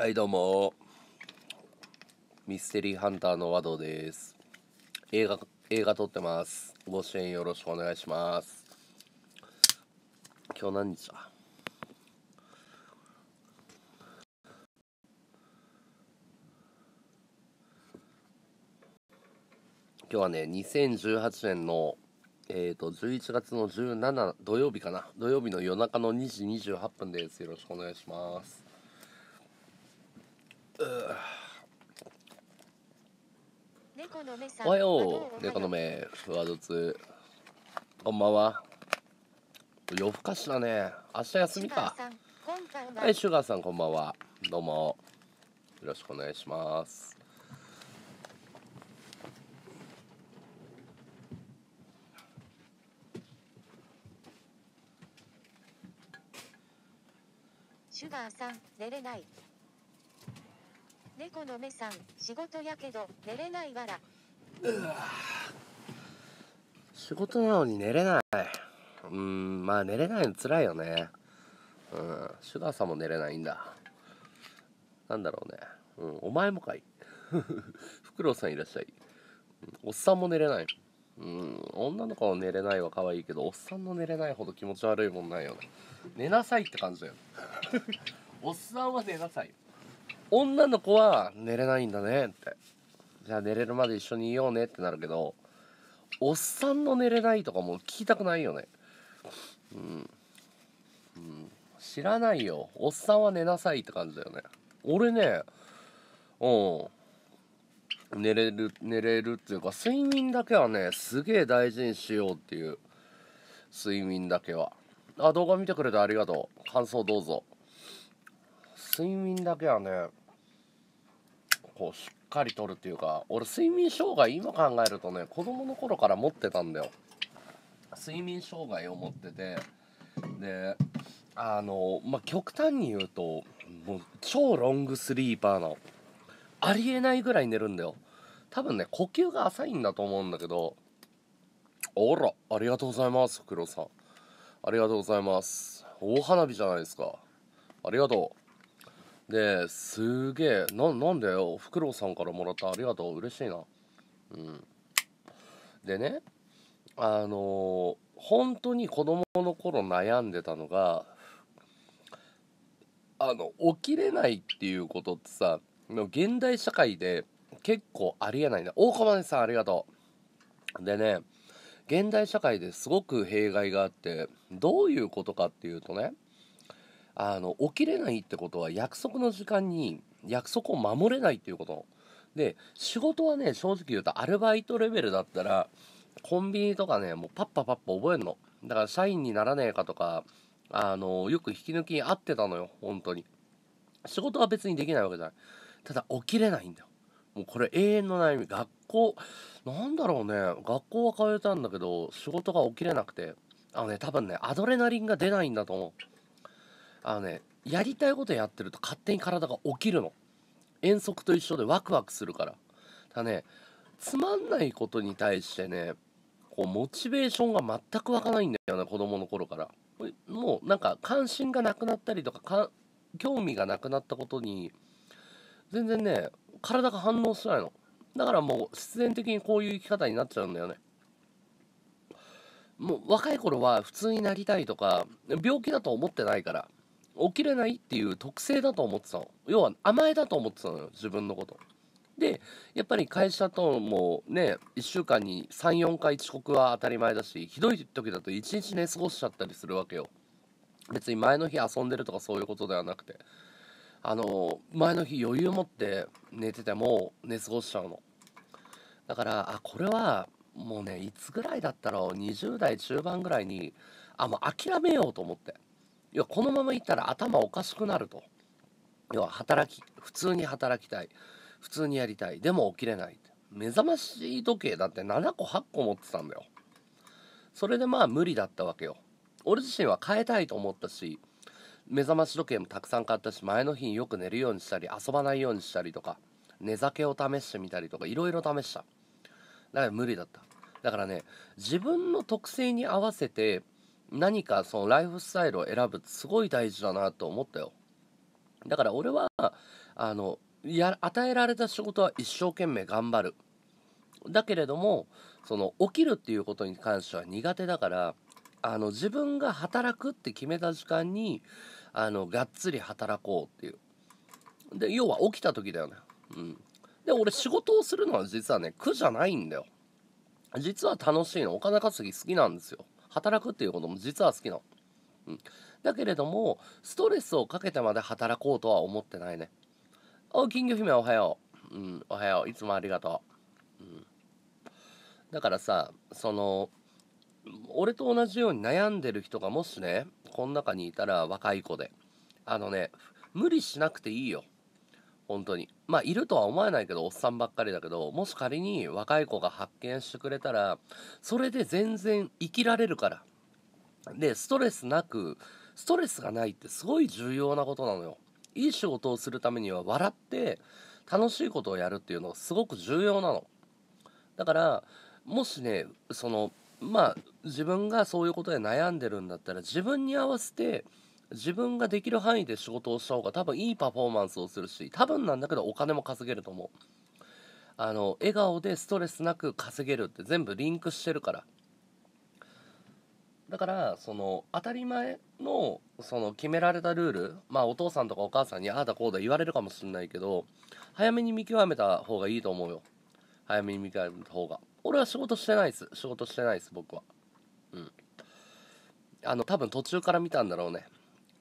はいどうもミステリーハンターの和道です映画映画撮ってますご支援よろしくお願いします今日何日だ今日はね2018年のえっ、ー、と11月の17土曜日かな土曜日の夜中の2時28分ですよろしくお願いしますおはよう、猫の目、ワード2。こんばんは。夜更かしだね。明日休みか。はい、シュガーさん、こんばんは。どうも。よろしくお願いします。シュガーさん、寝れない。猫の目さん、仕事やけど、寝れないわら。うわ仕事なのに寝れない。うん、まあ寝れないのつらいよね。うん、シュガーさんも寝れないんだ。なんだろうね。うん、お前もかい。フクロウさんいらっしゃい。おっさんも寝れない。うん、女の子は寝れないは可愛いけど、おっさんの寝れないほど気持ち悪いもんないよね。寝なさいって感じだよ。おっさんは寝なさい。女の子は寝れないんだねってじゃあ寝れるまで一緒にいようねってなるけどおっさんの寝れないとかもう聞きたくないよねうん、うん、知らないよおっさんは寝なさいって感じだよね俺ねうん寝れる寝れるっていうか睡眠だけはねすげえ大事にしようっていう睡眠だけはあ動画見てくれてありがとう感想どうぞ睡眠だけはねこうしっかりとるっていうか俺睡眠障害今考えるとね子供の頃から持ってたんだよ睡眠障害を持っててであのまあ極端に言うともう超ロングスリーパーのありえないぐらい寝るんだよ多分ね呼吸が浅いんだと思うんだけどあらありがとうございます黒さんありがとうございます大花火じゃないですかありがとうですげえななんでおふくろさんからもらったありがとう嬉しいなうんでねあのー、本当に子供の頃悩んでたのがあの起きれないっていうことってさ現代社会で結構ありえないね大駒根さんありがとうでね現代社会ですごく弊害があってどういうことかっていうとねあの起きれないってことは約束の時間に約束を守れないっていうことで仕事はね正直言うとアルバイトレベルだったらコンビニとかねもうパッパパッパ覚えるのだから社員にならねえかとかあのよく引き抜きに合ってたのよ本当に仕事は別にできないわけじゃないただ起きれないんだよもうこれ永遠の悩み学校なんだろうね学校は通えたんだけど仕事が起きれなくてあのね多分ねアドレナリンが出ないんだと思うあのねやりたいことやってると勝手に体が起きるの遠足と一緒でワクワクするからだねつまんないことに対してねこうモチベーションが全く湧かないんだよね子供の頃からもうなんか関心がなくなったりとか興味がなくなったことに全然ね体が反応しないのだからもう必然的にこういう生き方になっちゃうんだよねもう若い頃は普通になりたいとか病気だと思ってないから起きれないっていう特性だと思ってたの要は甘えだと思ってたのよ自分のことでやっぱり会社ともね1週間に34回遅刻は当たり前だしひどい時だと1日寝、ね、過ごしちゃったりするわけよ別に前の日遊んでるとかそういうことではなくてあの前の日余裕持って寝てても寝過ごしちゃうのだからあこれはもうねいつぐらいだったろう20代中盤ぐらいにあもう諦めようと思っていやこのままいったら頭おかしくなると要は働き普通に働きたい普通にやりたいでも起きれない目覚まし時計だって7個8個持ってたんだよそれでまあ無理だったわけよ俺自身は変えたいと思ったし目覚まし時計もたくさん買ったし前の日によく寝るようにしたり遊ばないようにしたりとか寝酒を試してみたりとかいろいろ試しただから無理だっただからね自分の特性に合わせて何かそのライフスタイルを選ぶってすごい大事だなと思ったよだから俺はあのや与えられた仕事は一生懸命頑張るだけれどもその起きるっていうことに関しては苦手だからあの自分が働くって決めた時間にあのがっつり働こうっていうで要は起きた時だよねうんで俺仕事をするのは実はね苦じゃないんだよ実は楽しいのお金稼ぎ好きなんですよ働くっていうことも実は好きなの。うん、だけれどもストレスをかけてまで働こうとは思ってないね。お金魚姫おはよう、うん、おはよういつもありがとう、うん、だからさその俺と同じように悩んでる人がもしねこの中にいたら若い子であのね無理しなくていいよ本当にまあいるとは思えないけどおっさんばっかりだけどもし仮に若い子が発見してくれたらそれで全然生きられるからでストレスなくストレスがないってすごい重要なことなのよいい仕事をするためには笑って楽しいことをやるっていうのがすごく重要なのだからもしねそのまあ自分がそういうことで悩んでるんだったら自分に合わせて自分ができる範囲で仕事をした方が多分いいパフォーマンスをするし多分なんだけどお金も稼げると思うあの笑顔でストレスなく稼げるって全部リンクしてるからだからその当たり前のその決められたルールまあお父さんとかお母さんにああだこうだ言われるかもしれないけど早めに見極めた方がいいと思うよ早めに見極めた方が俺は仕事してないです仕事してないです僕はうんあの多分途中から見たんだろうね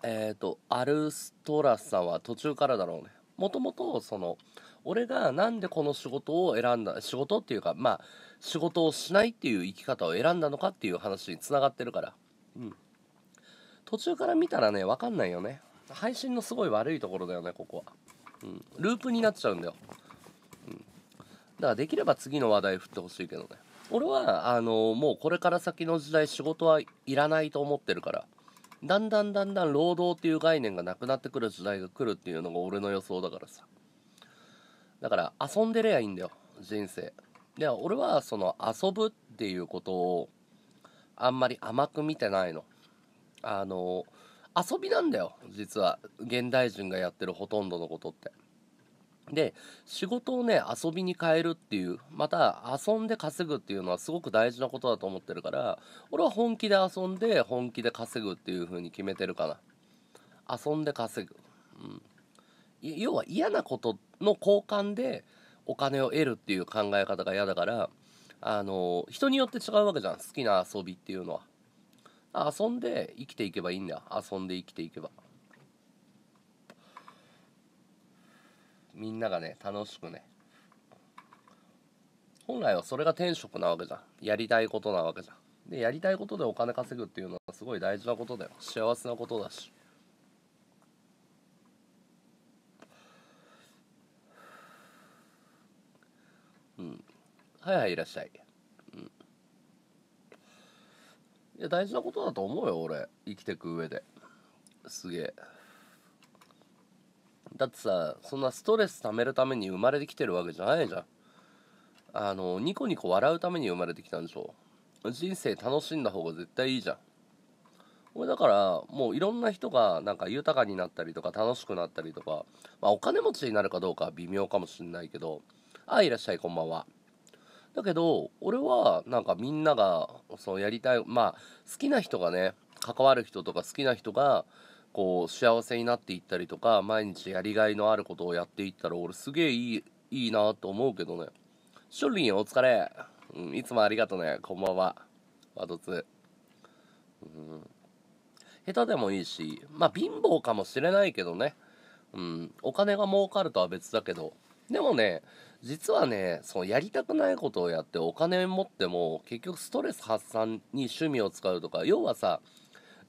えっ、ー、とアルストラスさんは途中からだろうねもともとその俺がなんでこの仕事を選んだ仕事っていうかまあ仕事をしないっていう生き方を選んだのかっていう話につながってるからうん途中から見たらね分かんないよね配信のすごい悪いところだよねここは、うん、ループになっちゃうんだよ、うん、だからできれば次の話題振ってほしいけどね俺はあのもうこれから先の時代仕事はいらないと思ってるからだんだんだんだん労働っていう概念がなくなってくる時代が来るっていうのが俺の予想だからさだから遊んでりゃいいんだよ人生で俺はその遊ぶっていうことをあんまり甘く見てないのあの遊びなんだよ実は現代人がやってるほとんどのことってで仕事をね遊びに変えるっていうまた遊んで稼ぐっていうのはすごく大事なことだと思ってるから俺は本気で遊んで本気で稼ぐっていう風に決めてるかな遊んで稼ぐ、うん、要は嫌なことの交換でお金を得るっていう考え方が嫌だからあの人によって違うわけじゃん好きな遊びっていうのは遊んで生きていけばいいんだよ遊んで生きていけばみんながね楽しくね本来はそれが天職なわけじゃんやりたいことなわけじゃんでやりたいことでお金稼ぐっていうのはすごい大事なことだよ幸せなことだしうんはいはいいらっしゃいうんいや大事なことだと思うよ俺生きてく上ですげえだってさそんなストレス溜めるために生まれてきてるわけじゃないじゃんあのニコニコ笑うために生まれてきたんでしょ人生楽しんだ方が絶対いいじゃん俺だからもういろんな人がなんか豊かになったりとか楽しくなったりとか、まあ、お金持ちになるかどうかは微妙かもしんないけどあいらっしゃいこんばんはだけど俺はなんかみんながそのやりたいまあ好きな人がね関わる人とか好きな人がこう幸せになっていったりとか毎日やりがいのあることをやっていったら俺すげえいいいいなと思うけどねショリンお疲れ、うん、いつもありがとねこんばんはワトツうん下手でもいいしまあ貧乏かもしれないけどねうんお金が儲かるとは別だけどでもね実はねそのやりたくないことをやってお金持っても結局ストレス発散に趣味を使うとか要はさ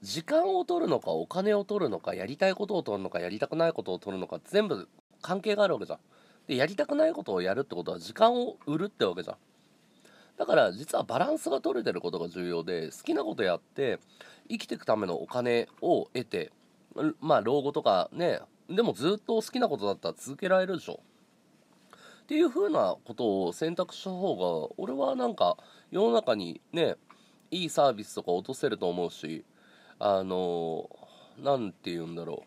時間を取るのかお金を取るのかやりたいことを取るのかやりたくないことを取るのか全部関係があるわけじゃんでやりたくないことをやるってことは時間を売るってわけじゃんだから実はバランスが取れてることが重要で好きなことやって生きていくためのお金を得てまあ老後とかねでもずっと好きなことだったら続けられるでしょっていうふうなことを選択した方が俺はなんか世の中にねいいサービスとか落とせると思うしあの何て言うんだろ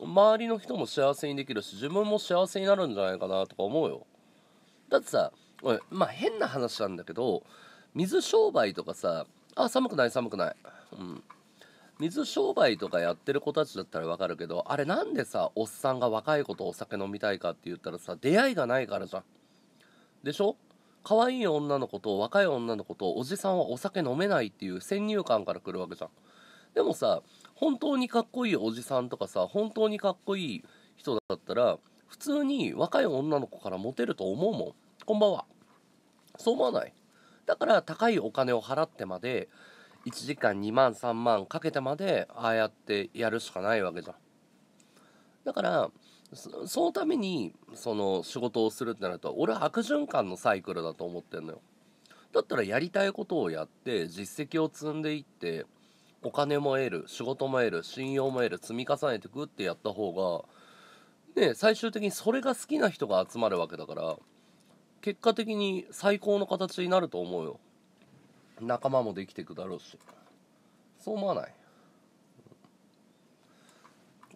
う周りの人も幸せにできるし自分も幸せになるんじゃないかなとか思うよだってさ俺まあ変な話なんだけど水商売とかさあ寒くない寒くないうん水商売とかやってる子たちだったらわかるけどあれなんでさおっさんが若い子とお酒飲みたいかって言ったらさ出会いがないからじゃんでしょ可愛い女の子と若い女の子とおじさんはお酒飲めないっていう先入観からくるわけじゃんでもさ本当にかっこいいおじさんとかさ本当にかっこいい人だったら普通に若い女の子からモテると思うもんこんばんはそう思わないだから高いお金を払ってまで1時間2万3万かけてまでああやってやるしかないわけじゃんだからそのためにその仕事をするってなると俺は悪循環のサイクルだと思ってんのよだったらやりたいことをやって実績を積んでいってお金も得る仕事も得る信用も得る積み重ねてくってやった方がね最終的にそれが好きな人が集まるわけだから結果的に最高の形になると思うよ仲間もできてくだろうしそう思わない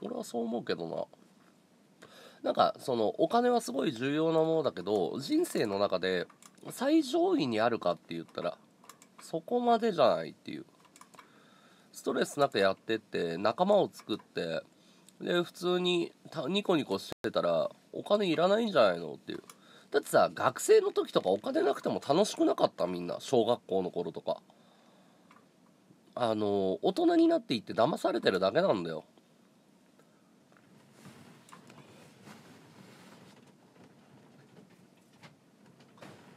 俺はそう思うけどななんかそのお金はすごい重要なものだけど人生の中で最上位にあるかって言ったらそこまでじゃないっていうストレスなくやってって仲間を作ってで普通にニコニコしてたらお金いらないんじゃないのっていうだってさ学生の時とかお金なくても楽しくなかったみんな小学校の頃とかあの大人になっていって騙されてるだけなんだよ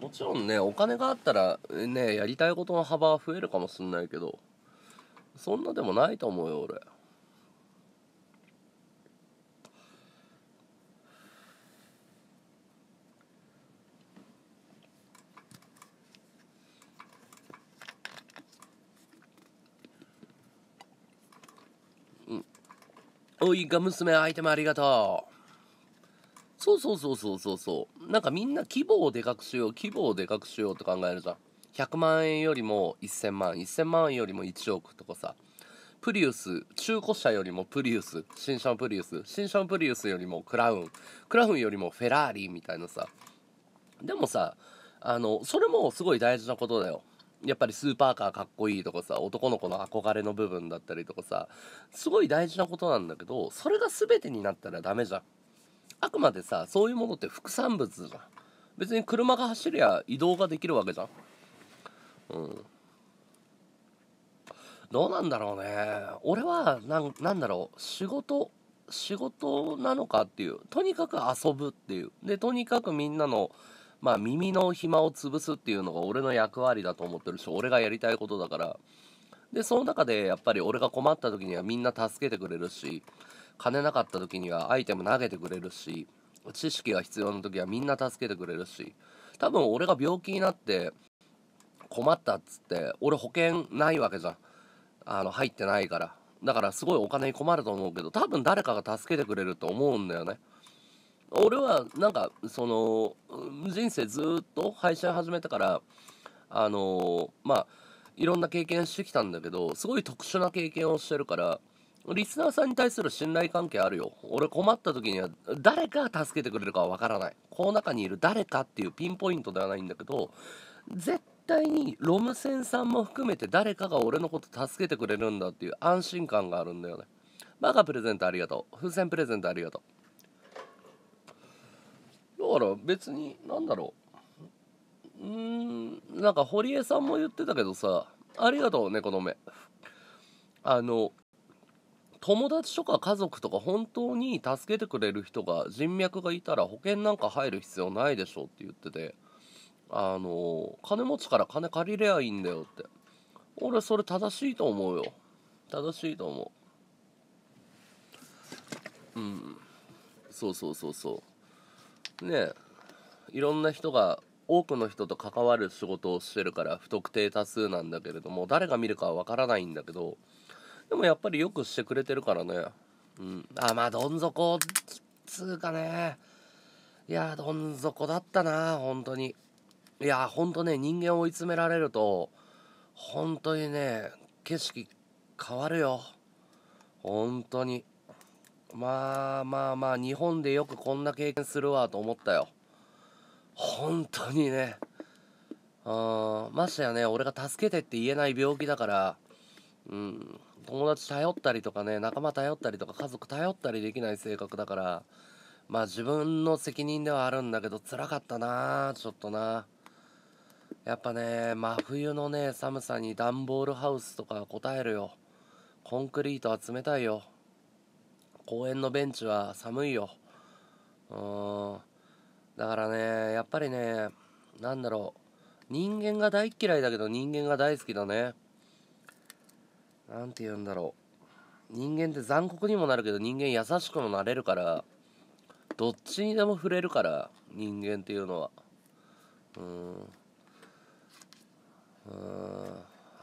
もちろんねお金があったらねやりたいことの幅は増えるかもしんないけどそんなでもないと思うよ俺うんおいが娘アイテムありがとうそうそうそうそうそうそうなんかみんな規模をでかくしよう規模をでかくしようって考えるじゃん100万円よりも1000万1000万円よりも1億とかさプリウス中古車よりもプリウス新車のプリウス新車のプリウスよりもクラウンクラウンよりもフェラーリみたいなさでもさあのそれもすごい大事なことだよやっぱりスーパーカーかっこいいとかさ男の子の憧れの部分だったりとかさすごい大事なことなんだけどそれが全てになったらダメじゃんあくまでさそういうものって副産物じゃん別に車が走りゃ移動ができるわけじゃんうんどうなんだろうね俺は何だろう仕事仕事なのかっていうとにかく遊ぶっていうでとにかくみんなのまあ耳の暇を潰すっていうのが俺の役割だと思ってるし俺がやりたいことだからでその中でやっぱり俺が困った時にはみんな助けてくれるし金なかった時にはアイテム投げてくれるし知識が必要な時はみんな助けてくれるし多分俺が病気になって困ったっつって俺保険ないわけじゃんあの入ってないからだからすごいお金に困ると思うけど多分誰かが助けてくれると思うんだよね俺はなんかその人生ずっと配信始めてからあのまあいろんな経験してきたんだけどすごい特殊な経験をしてるからリスナーさんに対する信頼関係あるよ俺困った時には誰が助けてくれるかはわからないこの中にいる誰かっていうピンポイントではないんだけど絶対にロム線さんも含めて誰かが俺のこと助けてくれるんだっていう安心感があるんだよねバカプレゼントありがとう風船プレゼントありがとうだから別に何だろううーんなんか堀江さんも言ってたけどさありがとう猫の目あの友達とか家族とか本当に助けてくれる人が人脈がいたら保険なんか入る必要ないでしょって言っててあの金持ちから金借りりゃいいんだよって俺それ正しいと思うよ正しいと思ううんそうそうそうそうねえいろんな人が多くの人と関わる仕事をしてるから不特定多数なんだけれども誰が見るかは分からないんだけどでもやっぱりよくしてくれてるからねうんあまあどん底っつうかねいやどん底だったな本当にいやほんとね人間を追い詰められると本当にね景色変わるよ本当にまあまあまあ日本でよくこんな経験するわと思ったよ本当にねんましてやね俺が助けてって言えない病気だからうん友達頼ったりとかね仲間頼ったりとか家族頼ったりできない性格だからまあ自分の責任ではあるんだけど辛かったなちょっとなやっぱね、真冬のね、寒さに段ボールハウスとか答えるよ。コンクリートは冷たいよ。公園のベンチは寒いよ。うん。だからね、やっぱりね、なんだろう。人間が大嫌いだけど人間が大好きだね。なんて言うんだろう。人間って残酷にもなるけど人間優しくもなれるから、どっちにでも触れるから、人間っていうのは。うん。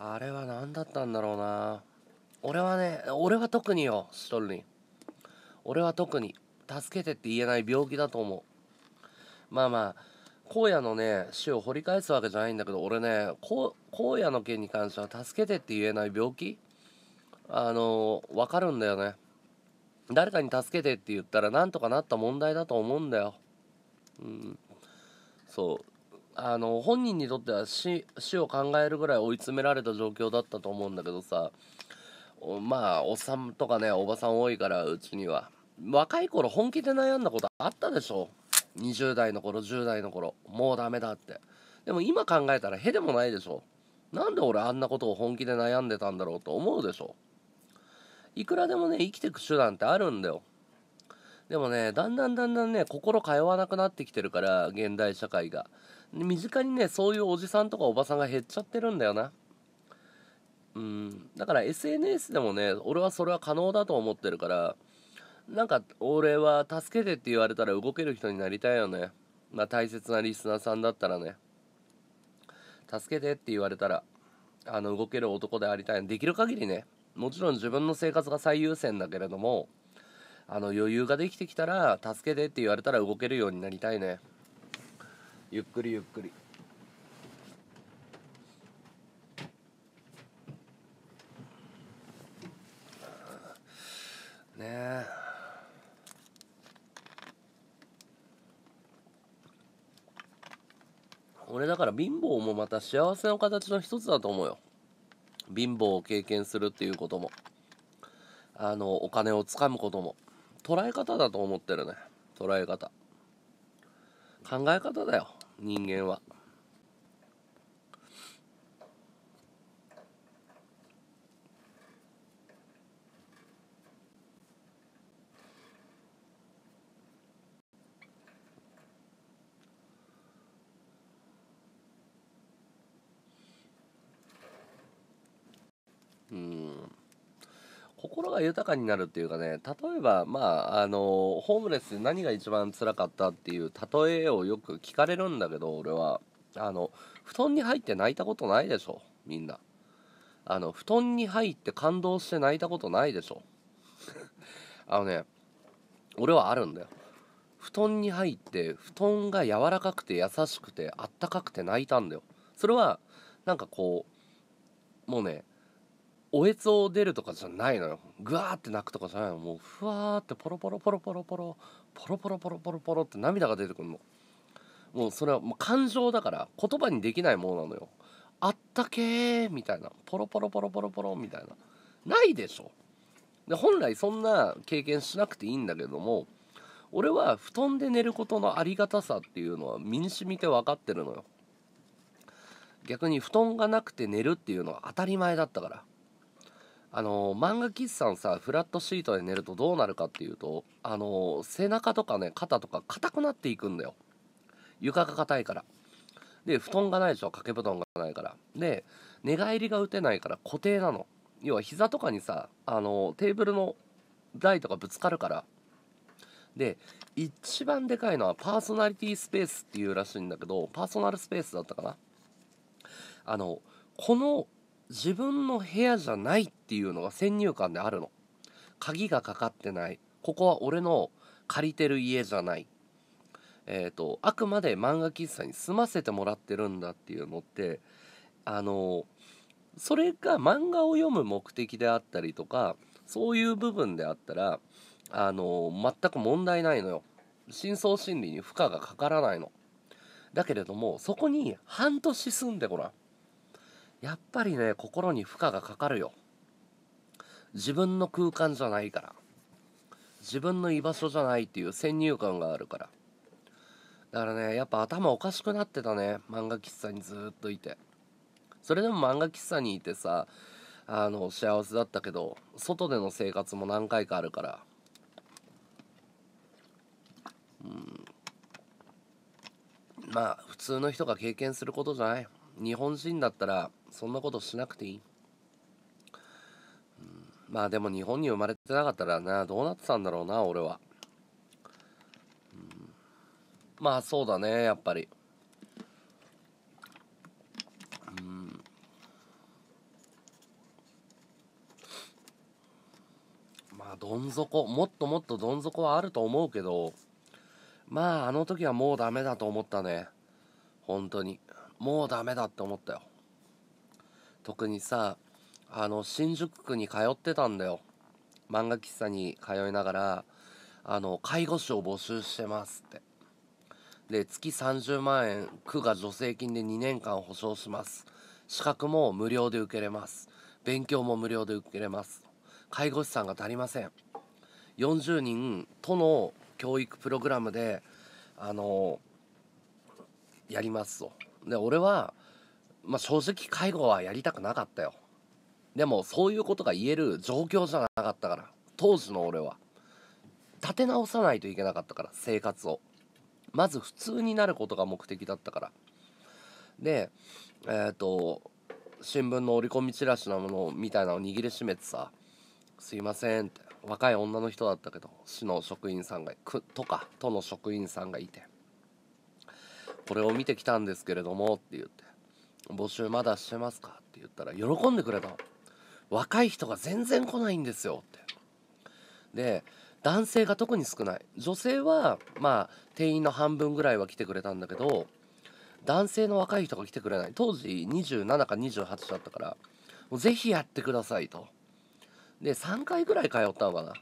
あれは何だったんだろうな俺はね俺は特によストルリー俺は特に助けてって言えない病気だと思うまあまあ荒野のね死を掘り返すわけじゃないんだけど俺ね荒野の件に関しては助けてって言えない病気あの分かるんだよね誰かに助けてって言ったらなんとかなった問題だと思うんだようんそうあの本人にとっては死死を考えるぐらい追い詰められた状況だったと思うんだけどさまあおっさんとかねおばさん多いからうちには若い頃本気で悩んだことあったでしょ20代の頃10代の頃もうダメだってでも今考えたらへでもないでしょなんで俺あんなことを本気で悩んでたんだろうと思うでしょいくらでもね生きてく手段ってあるんだよでもねだんだんだんだんね心通わなくなってきてるから現代社会が身近にねそういうおじさんとかおばさんが減っちゃってるんだよなうんだから SNS でもね俺はそれは可能だと思ってるからなんか俺は助けてって言われたら動ける人になりたいよねまあ大切なリスナーさんだったらね助けてって言われたらあの動ける男でありたいできる限りねもちろん自分の生活が最優先だけれどもあの余裕ができてきたら助けてって言われたら動けるようになりたいねゆっくりゆっくりねえ俺だから貧乏もまた幸せの形の一つだと思うよ貧乏を経験するっていうこともあのお金をつかむことも捉え方だと思ってるね捉え方考え方だよ人間は。うん。心が豊かになるっていうかね例えばまああのホームレスで何が一番つらかったっていう例えをよく聞かれるんだけど俺はあの布団に入って泣いたことないでしょみんなあの布団に入って感動して泣いたことないでしょ あのね俺はあるんだよ布団に入って布団が柔らかくて優しくてあったかくて泣いたんだよそれはなんかこうもうねおえつを出るとかじゃないのよぐわーって泣くとかじゃないのもうふわーってポロポロポロポロポロポロポロポロポロポロって涙が出てくるのもうそれはもう感情だから言葉にできないものなのよあったけーみたいなポロポロポロポロポロみたいなないでしょで本来そんな経験しなくていいんだけども俺は布団で寝ることのありがたさっていうのは身にしみて分かってるのよ逆に布団がなくて寝るっていうのは当たり前だったからあの漫画喫茶のさフラットシートで寝るとどうなるかっていうとあの背中とかね肩とか硬くなっていくんだよ床が硬いからで布団がないでしょ掛け布団がないからで寝返りが打てないから固定なの要は膝とかにさあのテーブルの台とかぶつかるからで一番でかいのはパーソナリティスペースっていうらしいんだけどパーソナルスペースだったかなあのこの自分の部屋じゃないっていうのが先入観であるの鍵がかかってないここは俺の借りてる家じゃないえっ、ー、とあくまで漫画喫茶に住ませてもらってるんだっていうのってあのそれが漫画を読む目的であったりとかそういう部分であったらあの全く問題ないのよ深層心理に負荷がかからないのだけれどもそこに半年住んでごらんやっぱりね心に負荷がかかるよ自分の空間じゃないから自分の居場所じゃないっていう先入観があるからだからねやっぱ頭おかしくなってたね漫画喫茶にずっといてそれでも漫画喫茶にいてさあの幸せだったけど外での生活も何回かあるからうんまあ普通の人が経験することじゃない日本人だったらそんなことしなくていい、うん、まあでも日本に生まれてなかったらなどうなってたんだろうな俺は、うん、まあそうだねやっぱりうんまあどん底もっともっとどん底はあると思うけどまああの時はもうダメだと思ったね本当にもうダメだって思ったよ特にさあの新宿区に通ってたんだよ漫画喫茶に通いながらあの介護士を募集してますってで月30万円区が助成金で2年間保証します資格も無料で受けれます勉強も無料で受けれます介護士さんが足りません40人との教育プログラムであのやりますとで俺は、まあ、正直介護はやりたくなかったよでもそういうことが言える状況じゃなかったから当時の俺は立て直さないといけなかったから生活をまず普通になることが目的だったからでえっ、ー、と新聞の折り込みチラシのものみたいなのを握りしめてさ「すいません」って若い女の人だったけど市の職員さんが区とか都の職員さんがいてこれを見てきたんですけれども」って言って「募集まだしてますか?」って言ったら喜んでくれた若い人が全然来ないんですよってで男性が特に少ない女性はまあ定員の半分ぐらいは来てくれたんだけど男性の若い人が来てくれない当時27か28だったから「もうぜひやってください」とで3回ぐらい通ったのかな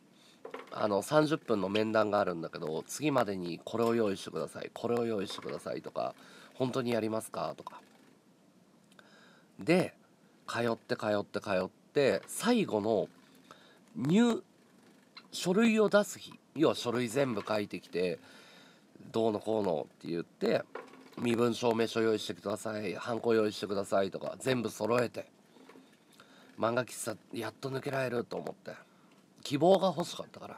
あの30分の面談があるんだけど次までにこれを用意してくださいこれを用意してくださいとか本当にやりますかとかで通って通って通って最後の入書類を出す日要は書類全部書いてきてどうのこうのって言って身分証明書用意してくださいハンコ用意してくださいとか全部揃えて漫画喫茶やっと抜けられると思って。希望が欲しかったから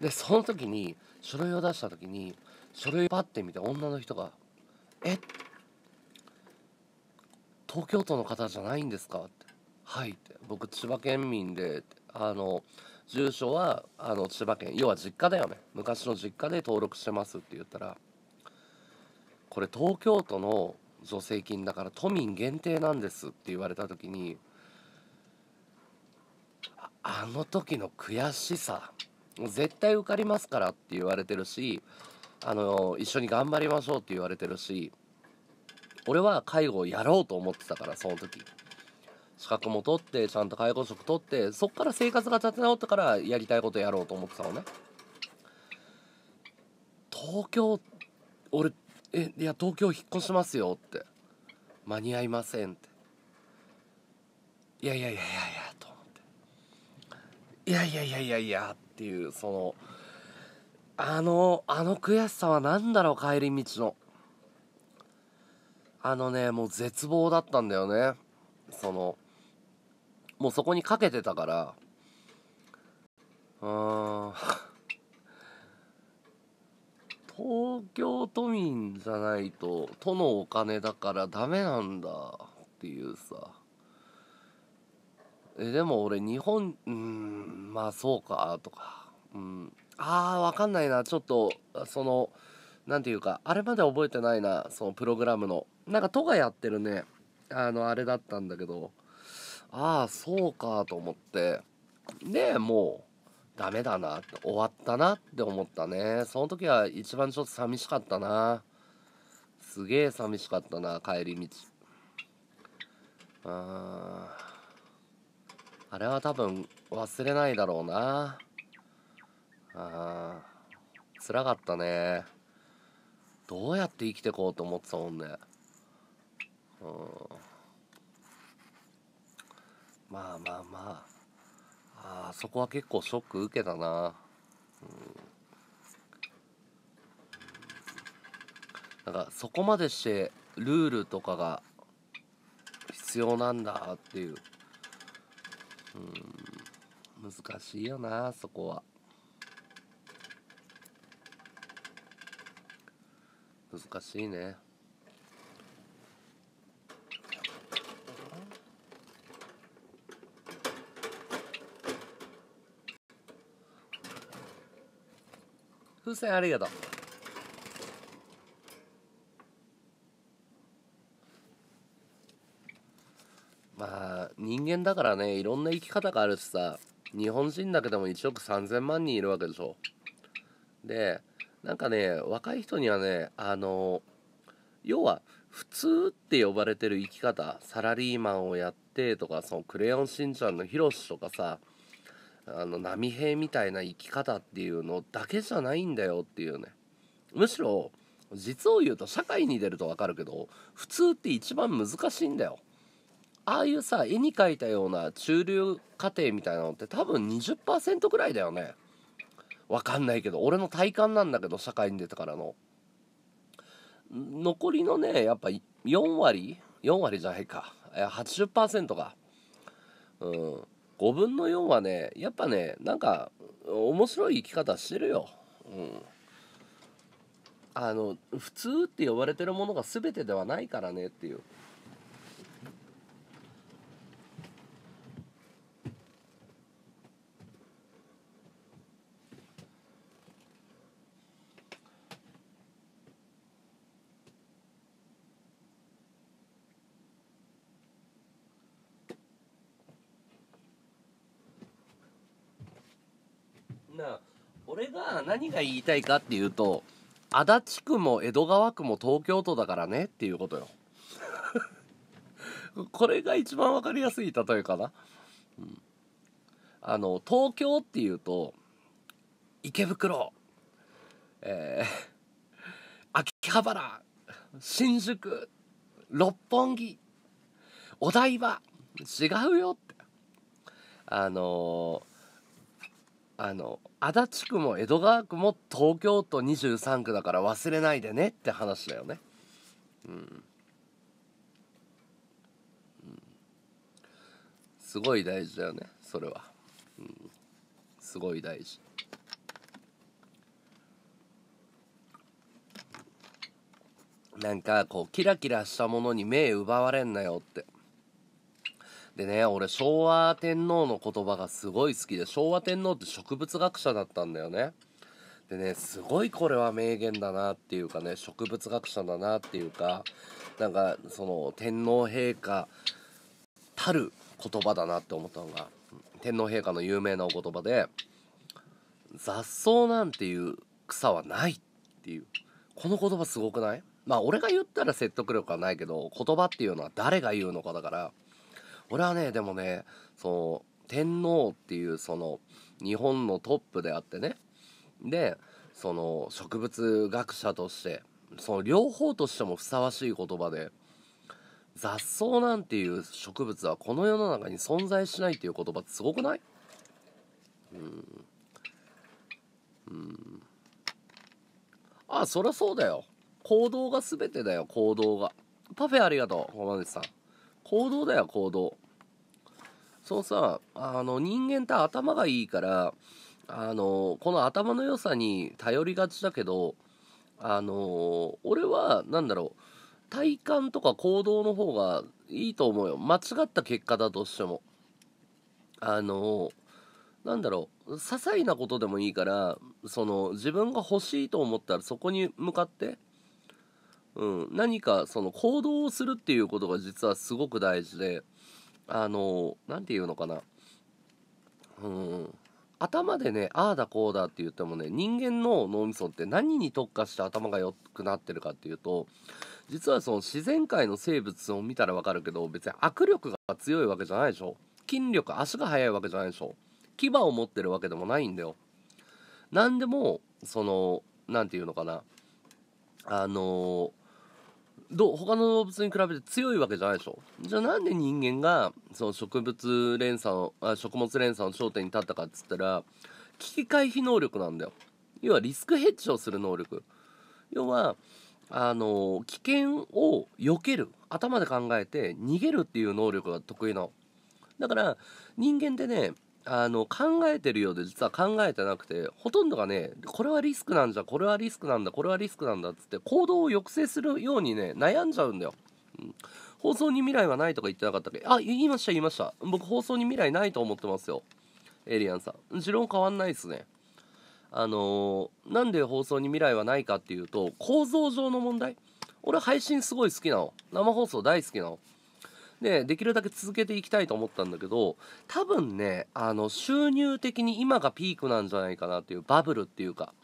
でその時に書類を出した時に書類パッて見て女の人が「え東京都の方じゃないんですか?」って「はい」って「僕千葉県民で」あの住所はあの千葉県要は実家だよね昔の実家で登録してますって言ったら「これ東京都の助成金だから都民限定なんです」って言われた時に「あの時の悔しさ絶対受かりますからって言われてるしあの一緒に頑張りましょうって言われてるし俺は介護をやろうと思ってたからその時資格も取ってちゃんと介護職取ってそっから生活が立て直ったからやりたいことやろうと思ってたのね東京俺えいや東京引っ越しますよって間に合いませんっていやいやいやいやいやいやいやいやいやいやっていうそのあのあの悔しさは何だろう帰り道のあのねもう絶望だったんだよねそのもうそこにかけてたからうん東京都民じゃないと都のお金だからダメなんだっていうさえでも俺日本うんまあそうかとかうんああ分かんないなちょっとその何て言うかあれまで覚えてないなそのプログラムのなんか都がやってるねあのあれだったんだけどああそうかと思ってでもうダメだな終わったなって思ったねその時は一番ちょっと寂しかったなすげえ寂しかったな帰り道あああれは多分忘れないだろうなあつらかったねどうやって生きてこうと思ってたもんねうんまあまあまああそこは結構ショック受けたなうんなんかそこまでしてルールとかが必要なんだっていううん難しいよなそこは難しいね風船ありがとう人間だからねいろんな生き方があるしさ日本人だけでも1億3000万人いるわけでしょでなんかね若い人にはねあの要は普通って呼ばれてる生き方サラリーマンをやってとかそのクレヨンしんちゃんのひろしとかさあの波平みたいな生き方っていうのだけじゃないんだよっていうねむしろ実を言うと社会に出ると分かるけど普通って一番難しいんだよああいうさ絵に描いたような中流家庭みたいなのって多分20%ぐらいだよね分かんないけど俺の体感なんだけど社会に出てからの残りのねやっぱ4割4割じゃないか80%がうん5分の4はねやっぱねなんか面白い生き方してるよ、うん、あの普通って呼ばれてるものが全てではないからねっていうあ何が言いたいかっていうと足立区も江戸川区も東京都だからねっていうことよ これが一番分かりやすい例えかな、うん、あの東京っていうと池袋えー、秋葉原新宿六本木お台場違うよってあのーあの足立区も江戸川区も東京都23区だから忘れないでねって話だよね。うん、うん、すごい大事だよねそれは、うん、すごい大事なんかこうキラキラしたものに目奪われんなよってでね俺昭和天皇の言葉がすごい好きで昭和天皇って植物学者だったんだよね。でねすごいこれは名言だなっていうかね植物学者だなっていうかなんかその天皇陛下たる言葉だなって思ったのが天皇陛下の有名なお言葉で「雑草なんていう草はない」っていうこの言葉すごくないまあ俺が言ったら説得力はないけど言葉っていうのは誰が言うのかだから俺はねでもねその天皇っていうその日本のトップであってねでその植物学者としてその両方としてもふさわしい言葉で雑草なんていう植物はこの世の中に存在しないっていう言葉ってすごくないうんうんあそりゃそうだよ行動が全てだよ行動がパフェありがとう小松さん行動だよ行動そのさあの人間って頭がいいからあのこの頭の良さに頼りがちだけどあの俺は何だろう体感とか行動の方がいいと思うよ間違った結果だとしてもあのなんだろう些細なことでもいいからその自分が欲しいと思ったらそこに向かってうん、何かその行動をするっていうことが実はすごく大事であの何て言うのかなうん頭でねああだこうだって言ってもね人間の脳みそって何に特化して頭が良くなってるかっていうと実はその自然界の生物を見たらわかるけど別に握力が強いわけじゃないでしょ筋力足が速いわけじゃないでしょ牙を持ってるわけでもないんだよ何でもその何て言うのかなあのどう他の動物に比べて強いわけじゃないでしょじゃあなんで人間がその植物連鎖のあ食物連鎖の頂点に立ったかっつったら危機回避能力なんだよ要はリスクヘッジをする能力要はあの危険を避ける頭で考えて逃げるっていう能力が得意なのだから人間ってねあの考えてるようで実は考えてなくてほとんどがねこれはリスクなんじゃこれはリスクなんだこれはリスクなんだっつって行動を抑制するようにね悩んじゃうんだよ、うん、放送に未来はないとか言ってなかったっけあ言いました言いました僕放送に未来ないと思ってますよエイリアンさん持論変わんないっすねあのー、なんで放送に未来はないかっていうと構造上の問題俺配信すごい好きなの生放送大好きなのでできるだけ続けていきたいと思ったんだけど多分ねあの収入的に今がピークなんじゃないかなっていうバブルっていうか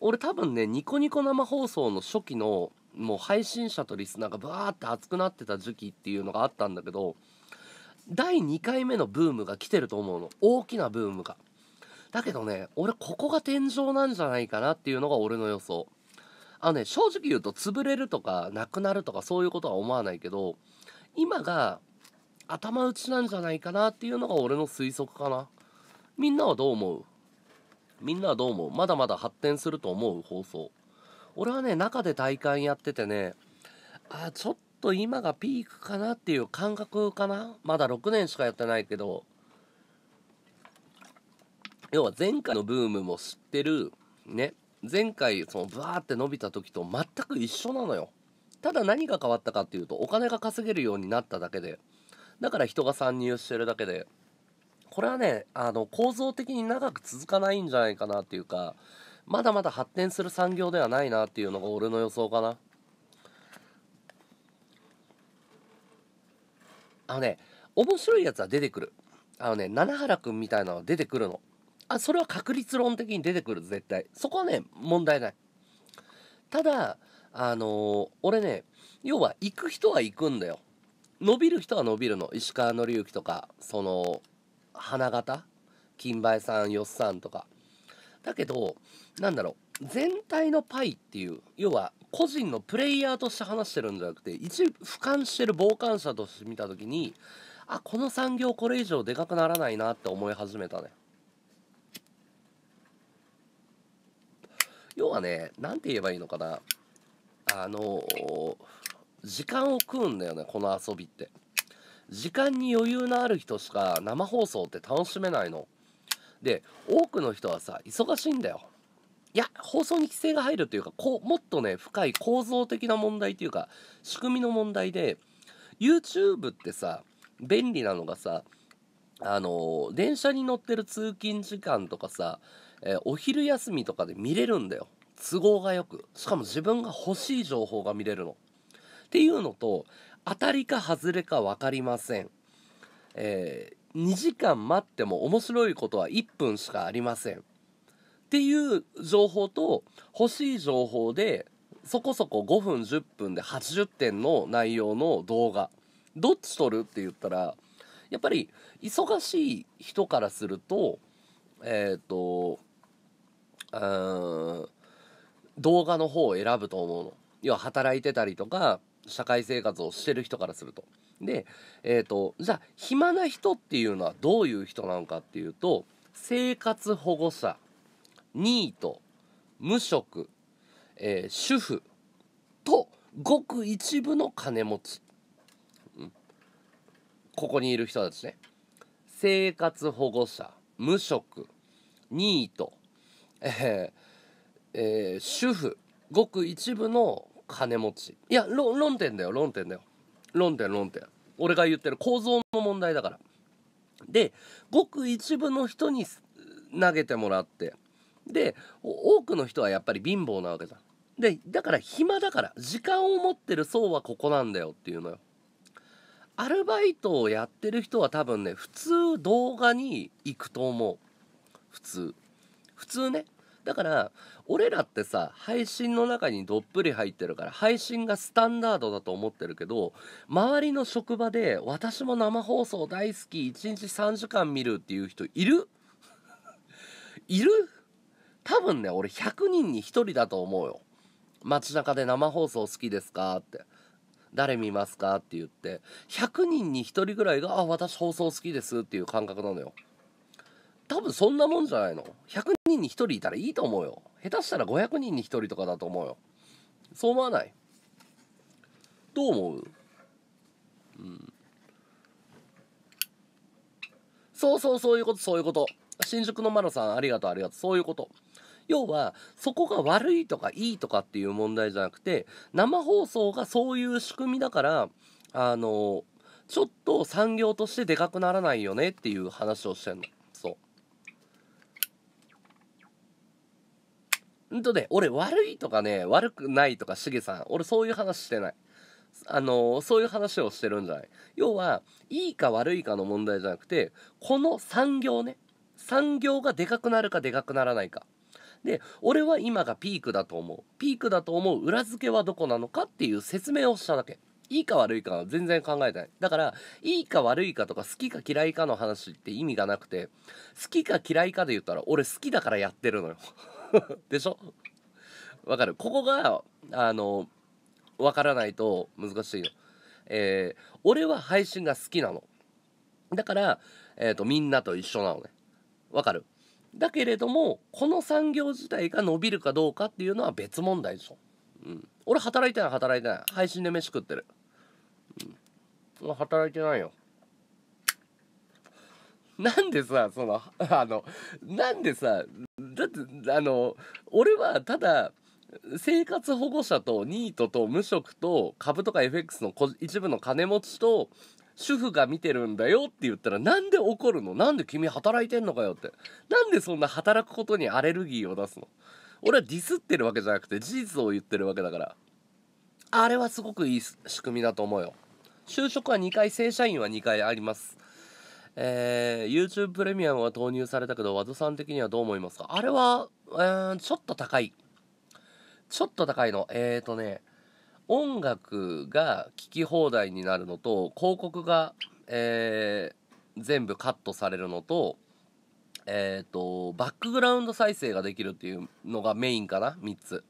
俺多分ねニコニコ生放送の初期のもう配信者とリスナーがバーって熱くなってた時期っていうのがあったんだけど第2回目のブームが来てると思うの大きなブームがだけどね俺ここが天井なんじゃないかなっていうのが俺の予想あのね正直言うと潰れるとかなくなるとかそういうことは思わないけど今が頭打ちなんじゃないかなっていうのが俺の推測かなみんなはどう思うみんなはどう思うまだまだ発展すると思う放送俺はね中で体感やっててねあちょっと今がピークかなっていう感覚かなまだ6年しかやってないけど要は前回のブームも知ってるね前回そのブワーって伸びた時と全く一緒なのよただ何が変わったかっていうとお金が稼げるようになっただけでだから人が参入してるだけでこれはねあの構造的に長く続かないんじゃないかなっていうかまだまだ発展する産業ではないなっていうのが俺の予想かなあのね面白いやつは出てくるあのね七原君みたいなのは出てくるのあそれは確率論的に出てくる絶対そこはね問題ないただあのー、俺ね、要は行く人は行くんだよ。伸びる人は伸びるの。石川紀之とか、その、花形金梅さん、よっさんとか。だけど、なんだろう、全体のパイっていう、要は個人のプレイヤーとして話してるんじゃなくて、一俯瞰してる傍観者として見た時に、あ、この産業これ以上でかくならないなって思い始めたね。要はね、何て言えばいいのかな。あの時間を食うんだよねこの遊びって時間に余裕のある人しか生放送って楽しめないので多くの人はさ忙しいんだよいや放送に規制が入るというかこうもっとね深い構造的な問題というか仕組みの問題で YouTube ってさ便利なのがさあの電車に乗ってる通勤時間とかさ、えー、お昼休みとかで見れるんだよ都合がよくしかも自分が欲しい情報が見れるの。っていうのと当たりか外れか分かりません。えー、2時間待っても面白いことは1分しかありません。っていう情報と欲しい情報でそこそこ5分10分で80点の内容の動画どっち撮るって言ったらやっぱり忙しい人からするとえっ、ー、とうん動画の方を選ぶと思うの。要は働いてたりとか、社会生活をしてる人からすると。で、えっ、ー、と、じゃあ、暇な人っていうのはどういう人なのかっていうと、生活保護者、ニート、無職、えー、主婦と、ごく一部の金持ち。うん、ここにいる人たちね。生活保護者、無職、ニート、えー、えー、主婦ごく一部の金持ちいや論点だよ論点だよ論点論点俺が言ってる構造の問題だからでごく一部の人に投げてもらってで多くの人はやっぱり貧乏なわけじゃんでだから暇だから時間を持ってる層はここなんだよっていうのよアルバイトをやってる人は多分ね普通動画に行くと思う普通普通ねだから俺らってさ配信の中にどっぷり入ってるから配信がスタンダードだと思ってるけど周りの職場で私も生放送大好き1日3時間見るっていう人いる いる多分ね俺100人に1人だと思うよ街中で生放送好きですかって誰見ますかって言って100人に1人ぐらいがあ私放送好きですっていう感覚なのよ多分そんなもんじゃないの100人に1人いたらいいと思うよ下手したら500人に1人とかだと思うよそう思わないどう思ううんそうそうそういうことそういうこと新宿のマロさんありがとうありがとうそういうこと要はそこが悪いとかいいとかっていう問題じゃなくて生放送がそういう仕組みだからあのちょっと産業としてでかくならないよねっていう話をしてんのんとね、俺悪いとかね、悪くないとか、しげさん、俺そういう話してない。あのー、そういう話をしてるんじゃない。要は、いいか悪いかの問題じゃなくて、この産業ね、産業がでかくなるかでかくならないか。で、俺は今がピークだと思う。ピークだと思う裏付けはどこなのかっていう説明をしただけ。いいか悪いかは全然考えてない。だから、いいか悪いかとか好きか嫌いかの話って意味がなくて、好きか嫌いかで言ったら、俺好きだからやってるのよ。でしょわかるここがあのわからないと難しいよえー、俺は配信が好きなのだから、えーと、みんなと一緒なのねわかるだけれどもこの産業自体が伸びるかどうかっていうのは別問題でしょ、うん、俺働いてない働いてない配信で飯食ってる、うん、働いてないよなんでさそのあのなんでさだってあの俺はただ生活保護者とニートと無職と株とか FX の一部の金持ちと主婦が見てるんだよって言ったらなんで怒るのなんで君働いてんのかよってなんでそんな働くことにアレルギーを出すの俺はディスってるわけじゃなくて事実を言ってるわけだからあれはすごくいい仕組みだと思うよ就職は2回正社員は2回ありますえー、YouTube プレミアムは投入されたけど、和田さん的にはどう思いますかあれは、えー、ちょっと高い。ちょっと高いの。えっ、ー、とね、音楽が聴き放題になるのと、広告が、えー、全部カットされるのと、えっ、ー、と、バックグラウンド再生ができるっていうのがメインかな、3つ。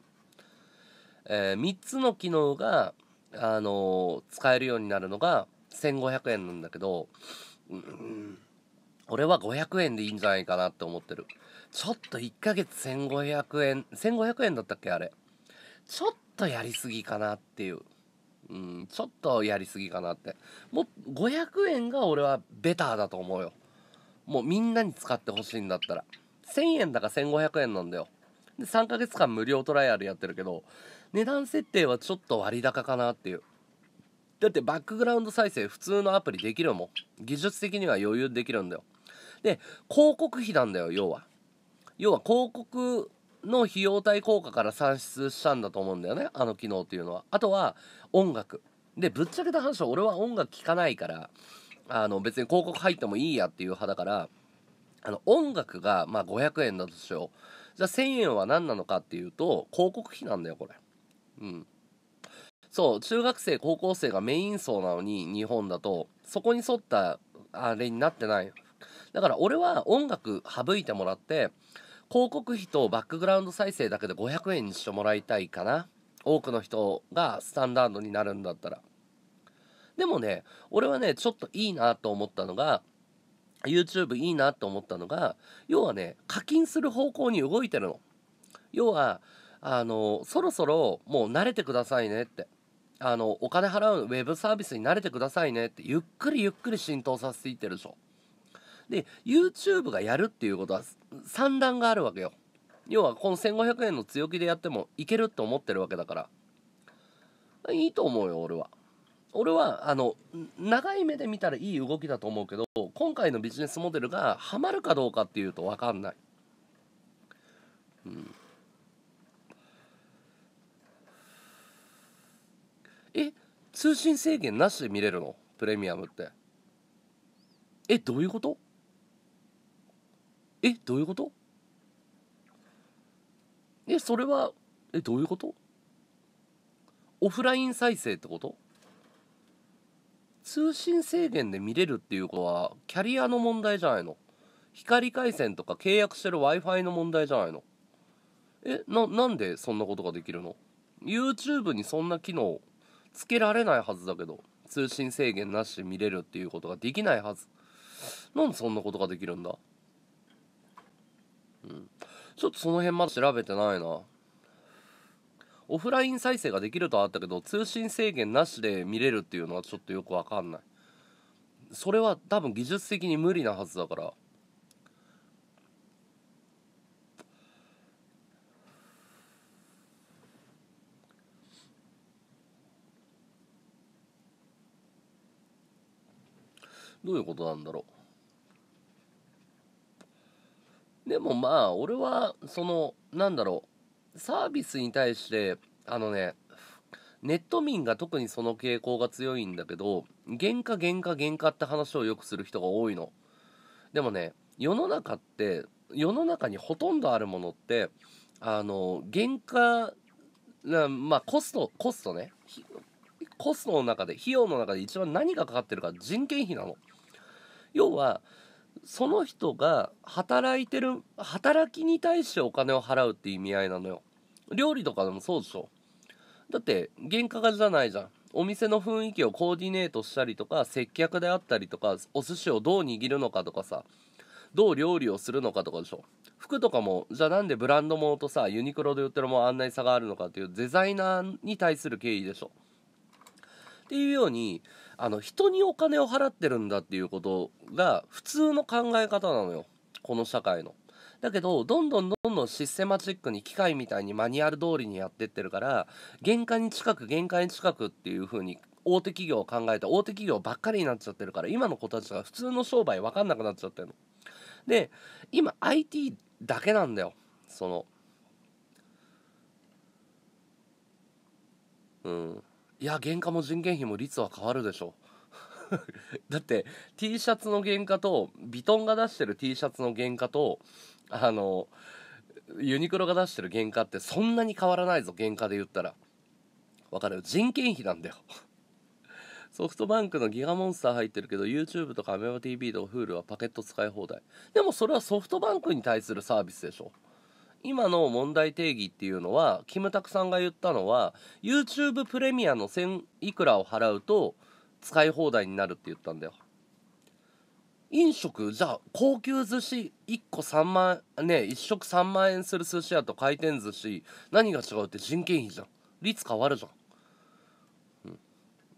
えー、3つの機能が、あの使えるようになるのが1500円なんだけど、うん俺は500円でいいんじゃないかなって思ってるちょっと1ヶ月1500円1500円だったっけあれちょっとやりすぎかなっていううんちょっとやりすぎかなってもう500円が俺はベターだと思うよもうみんなに使ってほしいんだったら1000円だか1500円なんだよで3ヶ月間無料トライアルやってるけど値段設定はちょっと割高かなっていうだってバックグラウンド再生普通のアプリできるもん。技術的には余裕できるんだよ。で、広告費なんだよ、要は。要は広告の費用対効果から算出したんだと思うんだよね、あの機能っていうのは。あとは音楽。で、ぶっちゃけた話は俺は音楽聴かないから、あの別に広告入ってもいいやっていう派だから、あの音楽がまあ500円だとしよう。じゃあ1000円は何なのかっていうと、広告費なんだよ、これ。うん。そう、中学生、高校生がメイン層なのに、日本だと、そこに沿ったあれになってない。だから俺は音楽省いてもらって、広告費とバックグラウンド再生だけで500円にしてもらいたいかな。多くの人がスタンダードになるんだったら。でもね、俺はね、ちょっといいなと思ったのが、YouTube いいなと思ったのが、要はね、課金する方向に動いてるの。要は、あの、そろそろもう慣れてくださいねって。あのお金払うウェブサービスに慣れてくださいねってゆっくりゆっくり浸透させていってるでしょで YouTube がやるっていうことは算段があるわけよ要はこの1500円の強気でやってもいけるって思ってるわけだからいいと思うよ俺は俺はあの長い目で見たらいい動きだと思うけど今回のビジネスモデルがハマるかどうかっていうと分かんないうんえ通信制限なしで見れるのプレミアムってえどういうことえどういうことえそれはえどういうことオフライン再生ってこと通信制限で見れるっていうことはキャリアの問題じゃないの光回線とか契約してる w i f i の問題じゃないのえななんでそんなことができるの YouTube にそんな機能つけられないはずだけど通信制限なしで見れるっていうことができないはずなんでそんなことができるんだうんちょっとその辺まだ調べてないなオフライン再生ができるとはあったけど通信制限なしで見れるっていうのはちょっとよくわかんないそれは多分技術的に無理なはずだからどういうことなんだろうでもまあ俺はそのなんだろうサービスに対してあのねネット民が特にその傾向が強いんだけど原価原価原価って話をよくする人が多いのでもね世の中って世の中にほとんどあるものってあの原価まあコストコストねコストの中で費用の中で一番何がかかってるか人件費なの要はその人が働いてる働きに対してお金を払うって意味合いなのよ料理とかでもそうでしょだって原価がじゃないじゃんお店の雰囲気をコーディネートしたりとか接客であったりとかお寿司をどう握るのかとかさどう料理をするのかとかでしょ服とかもじゃあなんでブランドもとさユニクロで売ってるもんあんなに差があるのかっていうデザイナーに対する敬意でしょっていうようにあの人にお金を払ってるんだっていうことが普通の考え方なのよこの社会の。だけどどんどんどんどんシステマチックに機械みたいにマニュアル通りにやってってるから限界に近く限界に近くっていう風に大手企業を考えて大手企業ばっかりになっちゃってるから今の子たちが普通の商売分かんなくなっちゃってるの。で今 IT だけなんだよそのうんいや原価も人件費も率は変わるでしょ だって T シャツの原価とヴィトンが出してる T シャツの原価とあのユニクロが出してる原価ってそんなに変わらないぞ原価で言ったらわかる人件費なんだよ ソフトバンクのギガモンスター入ってるけど YouTube とか a m e t v とか Hulu はパケット使い放題でもそれはソフトバンクに対するサービスでしょ今の問題定義っていうのはキムタクさんが言ったのは YouTube プレミアの1000いくらを払うと使い放題になるって言ったんだよ飲食じゃあ高級寿司1個3万ね1食3万円する寿司屋と回転寿司何が違うって人件費じゃん率変わるじゃん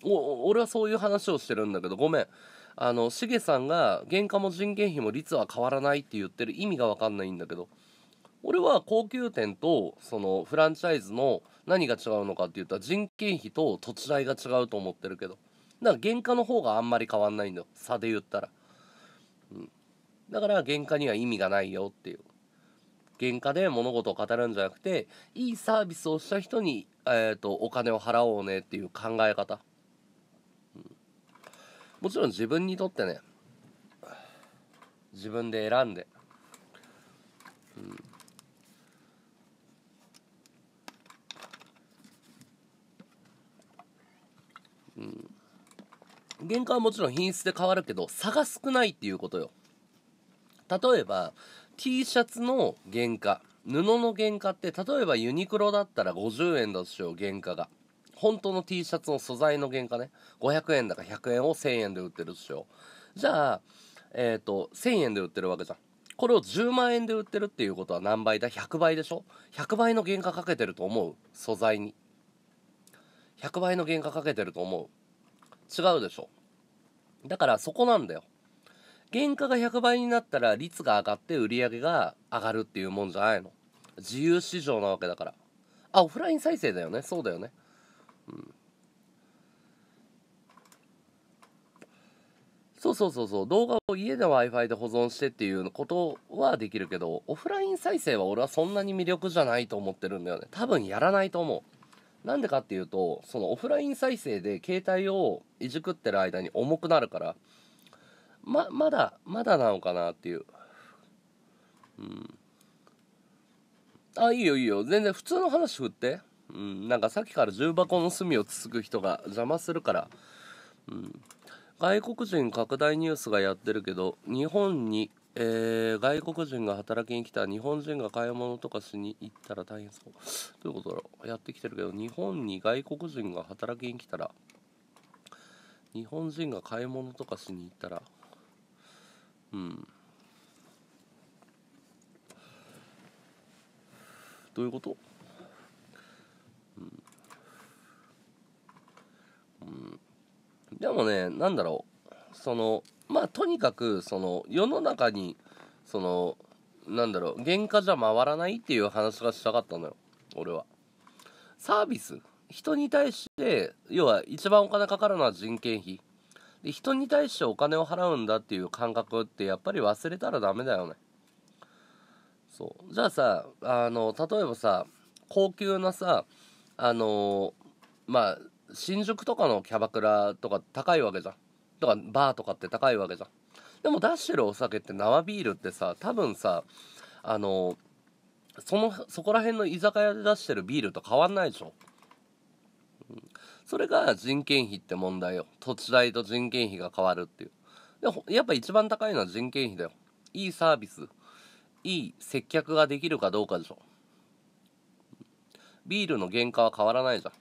お俺はそういう話をしてるんだけどごめんあのシゲさんが原価も人件費も率は変わらないって言ってる意味が分かんないんだけど俺は高級店とそのフランチャイズの何が違うのかって言ったら人件費と土地代が違うと思ってるけどだから原価の方があんまり変わんないんだよ差で言ったら、うん、だから原価には意味がないよっていう原価で物事を語るんじゃなくていいサービスをした人に、えーと、とお金を払おうねっていう考え方、うん、もちろん自分にとってね自分で選んで、うんうん。原価はもちろん品質で変わるけど、差が少ないっていうことよ。例えば、T シャツの原価、布の原価って、例えばユニクロだったら50円だとしよう、原価が。本当の T シャツの素材の原価ね。500円だか100円を1000円で売ってるとしよう。じゃあ、えっ、ー、と、1000円で売ってるわけじゃん。これを10万円で売ってるっていうことは何倍だ ?100 倍でしょ ?100 倍の原価かけてると思う素材に。100倍の原価かけてると思う。違うでしょ。だからそこなんだよ。原価が100倍になったら率が上がって売り上げが上がるっていうもんじゃないの。自由市場なわけだから。あ、オフライン再生だよね。そうだよね。うん。そうそうそうそう。動画を家で Wi-Fi で保存してっていうことはできるけど、オフライン再生は俺はそんなに魅力じゃないと思ってるんだよね。多分やらないと思う。なんでかっていうとそのオフライン再生で携帯をいじくってる間に重くなるからままだまだなのかなっていううんあいいよいいよ全然普通の話振ってうんなんかさっきから重箱の隅をつつく人が邪魔するからうん外国人拡大ニュースがやってるけど日本にえー、外国人が働きに来た日本人が買い物とかしに行ったら大変そうどういうことだろうやってきてるけど日本に外国人が働きに来たら日本人が買い物とかしに行ったらうんどういうこと、うんうん、でもねなんだろうそのまあとにかくその世の中にそのなんだろう原価じゃ回らないっていう話がしたかったのよ俺はサービス人に対して要は一番お金かかるのは人件費で人に対してお金を払うんだっていう感覚ってやっぱり忘れたらダメだよねそうじゃあさあの例えばさ高級なさあのまあ新宿とかのキャバクラとか高いわけじゃんとかバーとかって高いわけじゃんでも出してるお酒って生ビールってさ多分さあのそのそこら辺の居酒屋で出してるビールと変わんないでしょ、うん、それが人件費って問題よ土地代と人件費が変わるっていうでやっぱ一番高いのは人件費だよいいサービスいい接客ができるかどうかでしょビールの原価は変わらないじゃん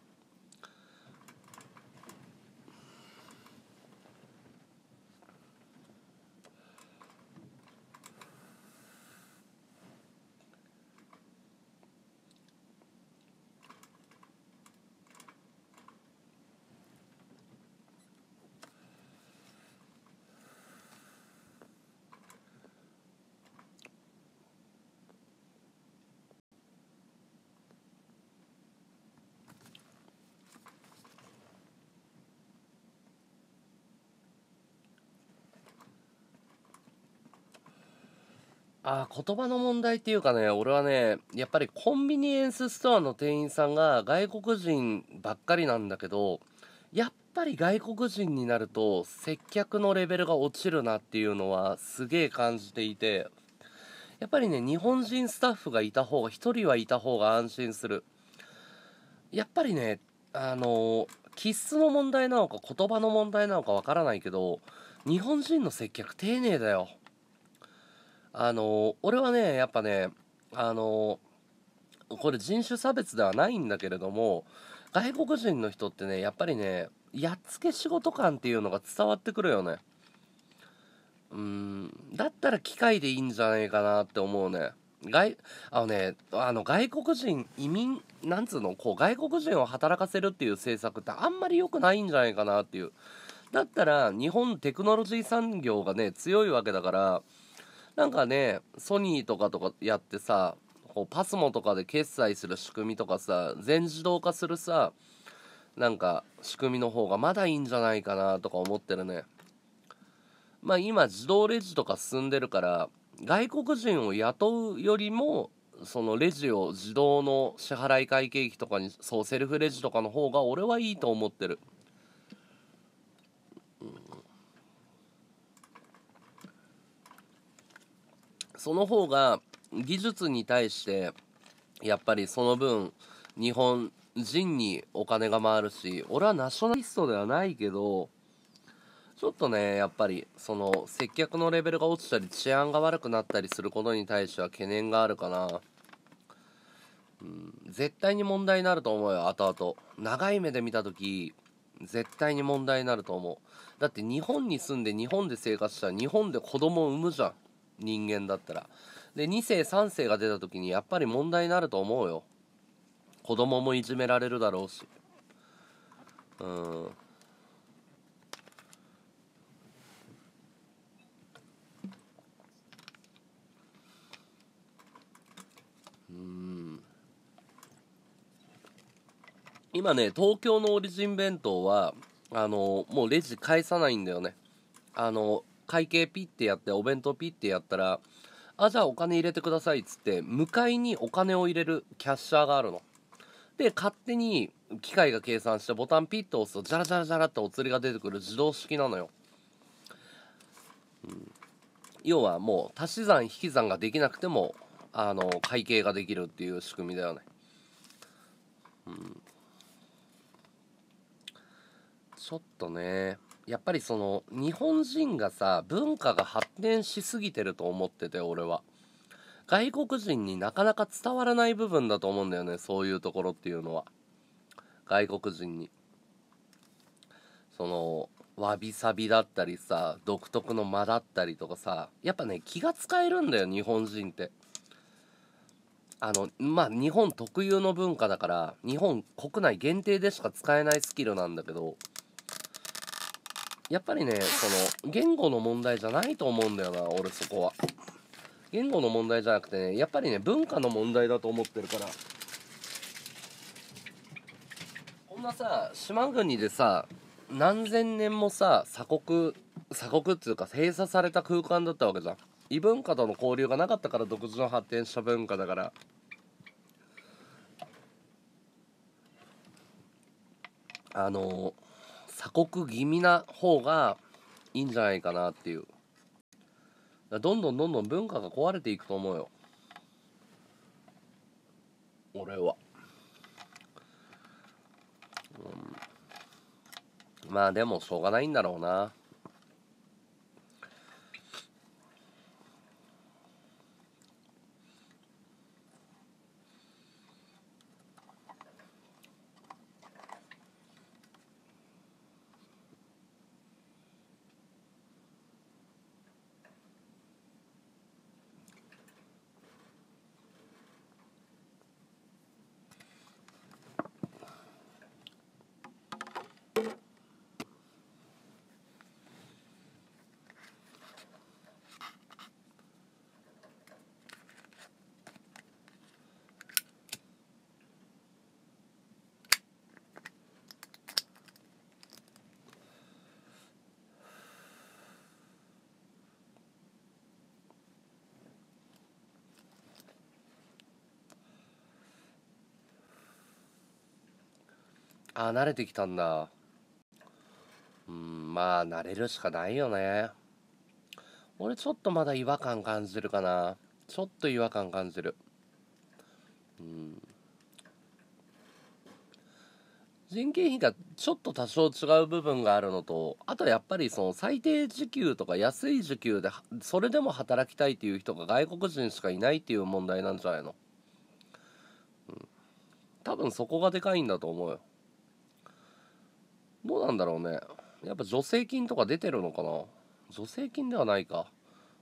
あ言葉の問題っていうかね、俺はね、やっぱりコンビニエンスストアの店員さんが外国人ばっかりなんだけど、やっぱり外国人になると接客のレベルが落ちるなっていうのはすげえ感じていて、やっぱりね、日本人スタッフがいた方が、1人はいた方が安心する。やっぱりね、あの、気質の問題なのか言葉の問題なのかわからないけど、日本人の接客丁寧だよ。あの俺はねやっぱねあのこれ人種差別ではないんだけれども外国人の人ってねやっぱりねやっつけ仕事感っていうのが伝わってくるよねうんだったら機械でいいんじゃないかなって思うね外あのねあの外国人移民なんつうのこう外国人を働かせるっていう政策ってあんまり良くないんじゃないかなっていうだったら日本テクノロジー産業がね強いわけだからなんかねソニーとかとかやってさこうパスモとかで決済する仕組みとかさ全自動化するさなんか仕組みの方がまだいいんじゃないかなとか思ってるねまあ今自動レジとか進んでるから外国人を雇うよりもそのレジを自動の支払い会計機とかにそうセルフレジとかの方が俺はいいと思ってるその方が技術に対してやっぱりその分日本人にお金が回るし俺はナショナリストではないけどちょっとねやっぱりその接客のレベルが落ちたり治安が悪くなったりすることに対しては懸念があるかな、うん、絶対に問題になると思うよ後々長い目で見た時絶対に問題になると思うだって日本に住んで日本で生活したら日本で子供を産むじゃん人間だったらで2世3世が出た時にやっぱり問題になると思うよ子供もいじめられるだろうしうんうん今ね東京のオリジン弁当はあのもうレジ返さないんだよねあの会計ピッてやってお弁当ピッてやったらあじゃあお金入れてくださいっつって向かいにお金を入れるキャッシャーがあるの。で勝手に機械が計算してボタンピッと押すとジャラジャラジャラってお釣りが出てくる自動式なのよ。うん、要はもう足し算引き算ができなくてもあの会計ができるっていう仕組みだよね。うん、ちょっとねやっぱりその日本人がさ文化が発展しすぎてると思ってて俺は外国人になかなか伝わらない部分だと思うんだよねそういうところっていうのは外国人にそのわびさびだったりさ独特の間だったりとかさやっぱね気が使えるんだよ日本人ってあのまあ日本特有の文化だから日本国内限定でしか使えないスキルなんだけどやっぱりね、その、言語の問題じゃないと思うんだよな、俺そこは。言語の問題じゃなくてね、やっぱりね、文化の問題だと思ってるから。こんなさ、島国でさ、何千年もさ、鎖国、鎖国っていうか閉鎖された空間だったわけじゃん。異文化との交流がなかったから独自の発展した文化だから。あのー過酷気味な方がいいんじゃないかなっていう。どんどんどんどん文化が壊れていくと思うよ。俺は。うん、まあでもしょうがないんだろうな。あ慣れてきたんだうんまあ慣れるしかないよね俺ちょっとまだ違和感感じるかなちょっと違和感感じるうん人件費がちょっと多少違う部分があるのとあとやっぱりその最低時給とか安い時給でそれでも働きたいっていう人が外国人しかいないっていう問題なんじゃないの、うん、多分そこがでかいんだと思うよどうなんだろうねやっぱ助成金とか出てるのかな助成金ではないか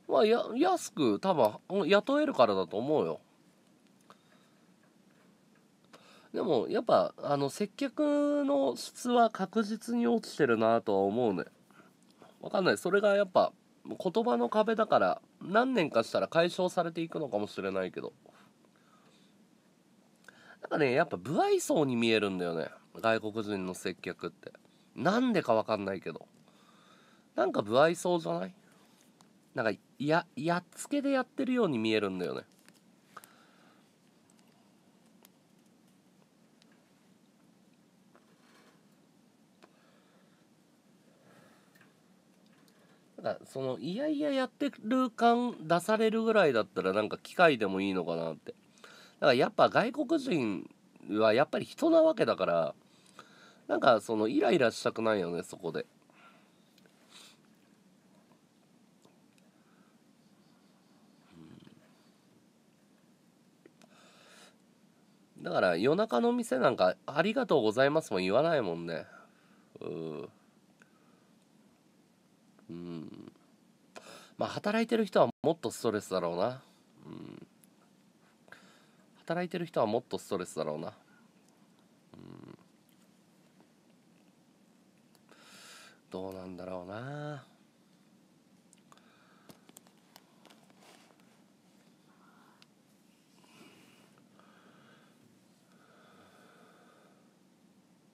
まあや安く多分雇えるからだと思うよでもやっぱあの接客の質は確実に落ちてるなとは思うねわかんないそれがやっぱ言葉の壁だから何年かしたら解消されていくのかもしれないけどなんかねやっぱ不愛想に見えるんだよね外国人の接客ってなんでかわかんないけどなんか不愛想じゃないなんかややっつけでやってるように見えるんだよねなんかそのいやいややってる感出されるぐらいだったらなんか機械でもいいのかなってだからやっぱ外国人はやっぱり人なわけだからなんかそのイライラしたくないよねそこで。だから夜中の店なんか「ありがとうございます」も言わないもんねうんうんまあ働いてる人はもっとストレスだろうなうん働いてる人はもっとストレスだろうなうんどうなんだろうな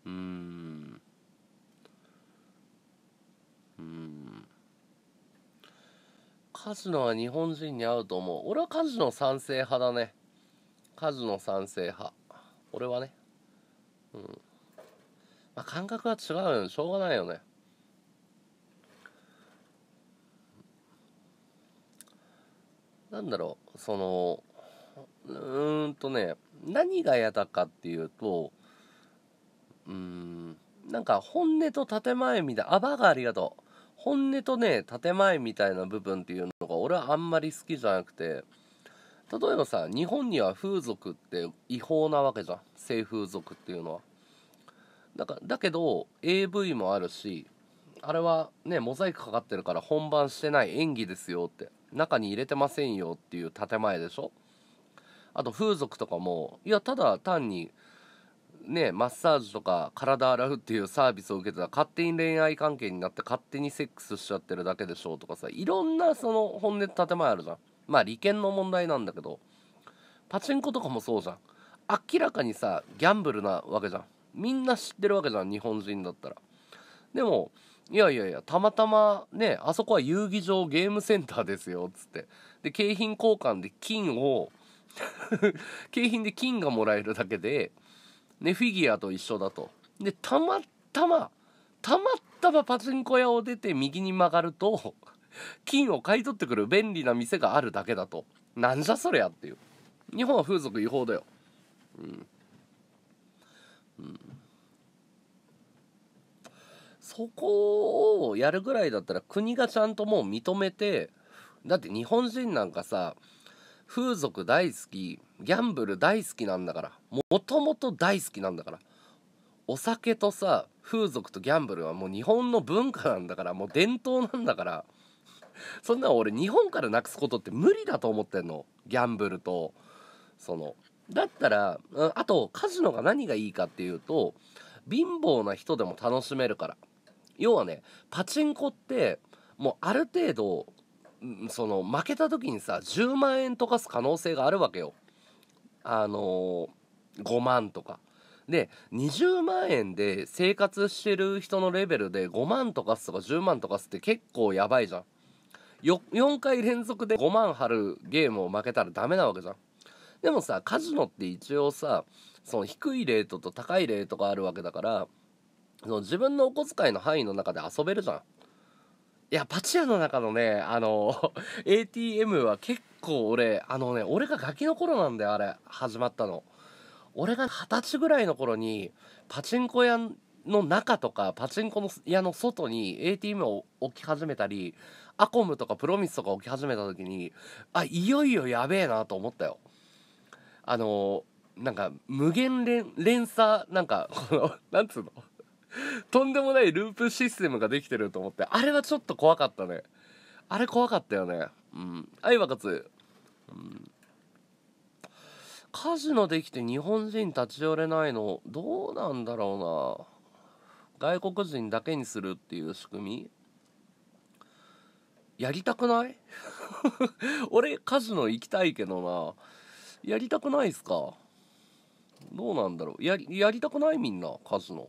うんうんカズノは日本人に合うと思う俺はカズノ賛成派だねカズノ賛成派俺はねうんまあ感覚は違うよねしょうがないよねなんだろう、その、うーんとね、何が嫌だかっていうと、うーん、なんか本音と建前みたい、な、あばがありがとう。本音とね、建前みたいな部分っていうのが俺はあんまり好きじゃなくて、例えばさ、日本には風俗って違法なわけじゃん。性風俗っていうのは。だかだけど、AV もあるし、あれはね、モザイクかかってるから本番してない演技ですよって。中に入れてませんよっていう建前でしょあと風俗とかもいやただ単にねマッサージとか体洗うっていうサービスを受けてたら勝手に恋愛関係になって勝手にセックスしちゃってるだけでしょとかさいろんなその本音建前あるじゃんまあ利権の問題なんだけどパチンコとかもそうじゃん明らかにさギャンブルなわけじゃんみんな知ってるわけじゃん日本人だったらでもいやいやいやたまたまねあそこは遊技場ゲームセンターですよっつってで景品交換で金を 景品で金がもらえるだけで、ね、フィギュアと一緒だとでたまたまたまたまパチンコ屋を出て右に曲がると金を買い取ってくる便利な店があるだけだとなんじゃそりゃっていう日本は風俗違法だようん、うんそこをやるぐらいだったら国がちゃんともう認めてだって日本人なんかさ風俗大好きギャンブル大好きなんだからもともと大好きなんだからお酒とさ風俗とギャンブルはもう日本の文化なんだからもう伝統なんだからそんな俺日本からなくすことって無理だと思ってんのギャンブルとそのだったらあとカジノが何がいいかっていうと貧乏な人でも楽しめるから要はねパチンコってもうある程度その負けた時にさ10万円溶かす可能性があるわけよ。あのー、5万とか。で20万円で生活してる人のレベルで5万とかすとか10万とかすって結構やばいじゃん。よ4回連続で5万張るゲームを負けたらダメなわけじゃん。でもさカジノって一応さその低いレートと高いレートがあるわけだからその自分のお小遣いの範囲の中で遊べるじゃん。いや、パチ屋の中のね、あの、ATM は結構俺、あのね、俺がガキの頃なんだよ、あれ、始まったの。俺が二十歳ぐらいの頃に、パチンコ屋の中とか、パチンコの屋の外に ATM を置き始めたり、アコムとかプロミスとか置き始めた時に、あ、いよいよやべえなと思ったよ。あの、なんか、無限連、連鎖、なんか、この、なんつうのとんでもないループシステムができてると思って、あれはちょっと怖かったね。あれ怖かったよね。うん。相い、若うん。カジノできて日本人立ち寄れないの、どうなんだろうな。外国人だけにするっていう仕組みやりたくない 俺、カジノ行きたいけどな。やりたくないっすかどうなんだろうやり、やりたくないみんな、カジノ。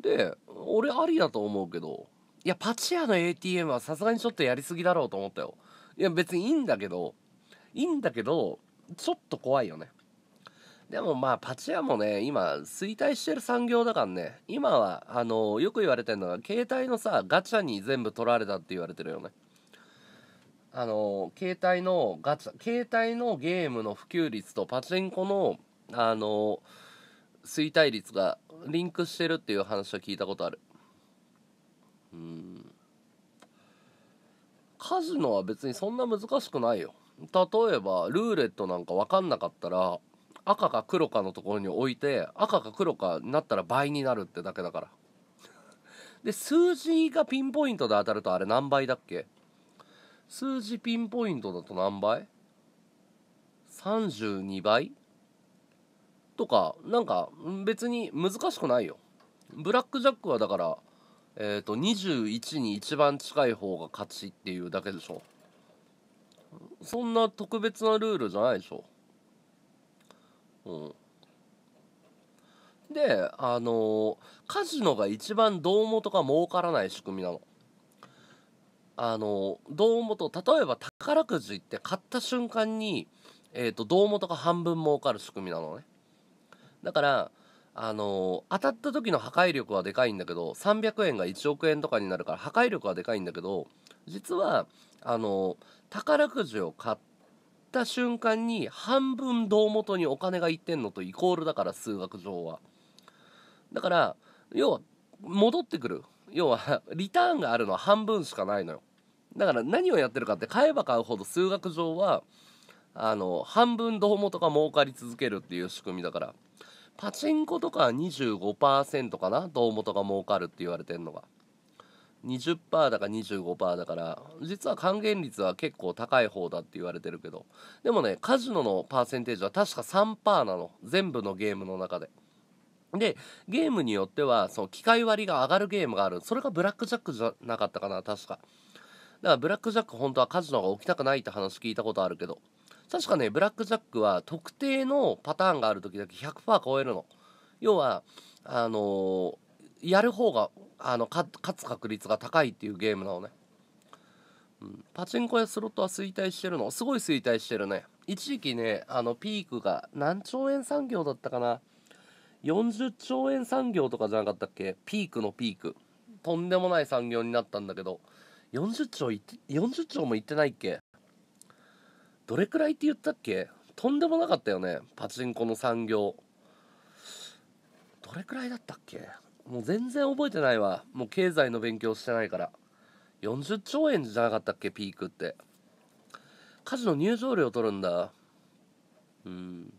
で俺ありだと思うけどいやパチ屋の ATM はさすがにちょっとやりすぎだろうと思ったよいや別にいいんだけどいいんだけどちょっと怖いよねでもまあパチ屋もね今衰退してる産業だからね今はあのよく言われてるのが携帯のさガチャに全部取られたって言われてるよねあの携帯のガチャ携帯のゲームの普及率とパチンコのあのー衰退率がリンクしてるっていう話を聞いたことあるうんカジノは別にそんな難しくないよ例えばルーレットなんか分かんなかったら赤か黒かのところに置いて赤か黒かになったら倍になるってだけだからで数字がピンポイントで当たるとあれ何倍だっけ数字ピンポイントだと何倍 ?32 倍とかなんか別に難しくないよブラックジャックはだからえっ、ー、と21に一番近い方が勝ちっていうだけでしょそんな特別なルールじゃないでしょうんであのー、カジノが一番どうもとか儲からない仕組みなのあのー、どうもと例えば宝くじって買った瞬間にえーと、うもとが半分儲かる仕組みなのねだからあの当たった時の破壊力はでかいんだけど300円が1億円とかになるから破壊力はでかいんだけど実はあの宝くじを買った瞬間に半分胴元にお金がいってんのとイコールだから数学上はだから要は戻ってくる要はリターンがあるのは半分しかないのよだから何をやってるかって買えば買うほど数学上はあの半分胴元が儲かり続けるっていう仕組みだから。パチンコとか25%かな胴元が儲かるって言われてんのが20%だか25%だから実は還元率は結構高い方だって言われてるけどでもねカジノのパーセンテージは確か3%なの全部のゲームの中ででゲームによってはその機械割が上がるゲームがあるそれがブラックジャックじゃなかったかな確かだからブラックジャック本当はカジノが起きたくないって話聞いたことあるけど確かねブラックジャックは特定のパターンがある時だけ100%超えるの要はあのー、やる方があの勝つ確率が高いっていうゲームなのね、うん、パチンコやスロットは衰退してるのすごい衰退してるね一時期ねあのピークが何兆円産業だったかな40兆円産業とかじゃなかったっけピークのピークとんでもない産業になったんだけど40兆いって40兆もいってないっけどれくらいって言ったっけとんでもなかったよねパチンコの産業どれくらいだったっけもう全然覚えてないわもう経済の勉強してないから40兆円じゃなかったっけピークってカジノ入場料取るんだうん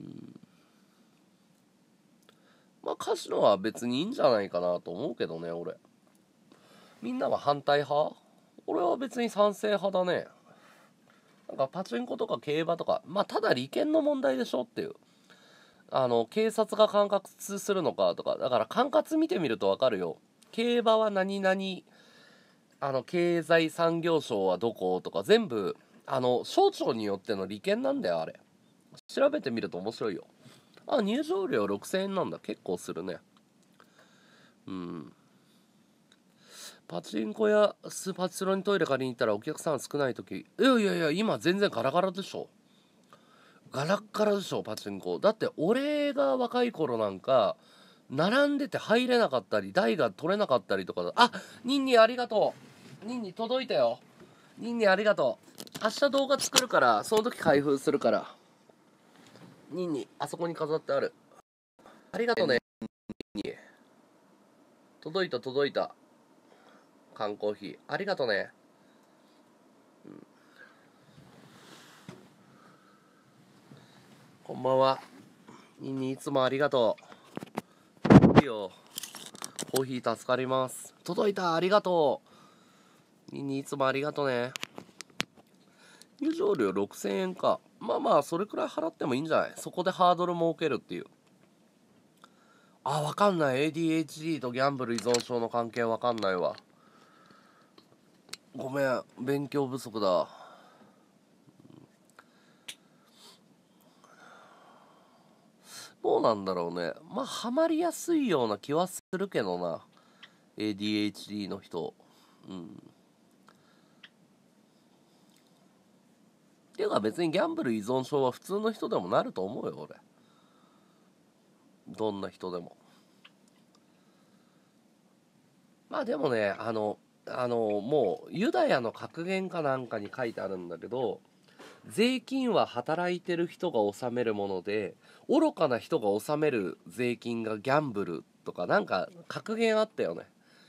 うんまあカジノは別にいいんじゃないかなと思うけどね俺みんなは反対派俺は別に賛成派だねなんかパチンコとか競馬とかまあただ利権の問題でしょっていうあの警察が管轄するのかとかだから管轄見てみると分かるよ競馬は何々あの経済産業省はどことか全部あの省庁によっての利権なんだよあれ調べてみると面白いよあ入場料6000円なんだ結構するねうんパチンコやスパチスロにトイレ借りに行ったらお客さん少ない時いやいやいや今全然ガラガラでしょガラッガラでしょパチンコだって俺が若い頃なんか並んでて入れなかったり台が取れなかったりとかあニンニありがとうニンニ届いたよニンニありがとう明日動画作るからその時開封するからニンニあそこに飾ってあるありがとうねニンニ届いた届いた缶コーヒーありがとね、うん、こんばんはニンニいつもありがとういいよコーヒー助かります届いたありがとうニンニいつもありがとうね入場料6000円かまあまあそれくらい払ってもいいんじゃないそこでハードル設けるっていうあ、分かんない。ADHD とギャンブル依存症の関係分かんないわ。ごめん勉強不足だどうなんだろうねまあハマりやすいような気はするけどな ADHD の人うんっていうか別にギャンブル依存症は普通の人でもなると思うよ俺どんな人でもまあでもねあのあのもうユダヤの格言かなんかに書いてあるんだけど税金は働いてる人が納めるもので愚かな人が納める税金がギャンブルとかなんか格言あったよね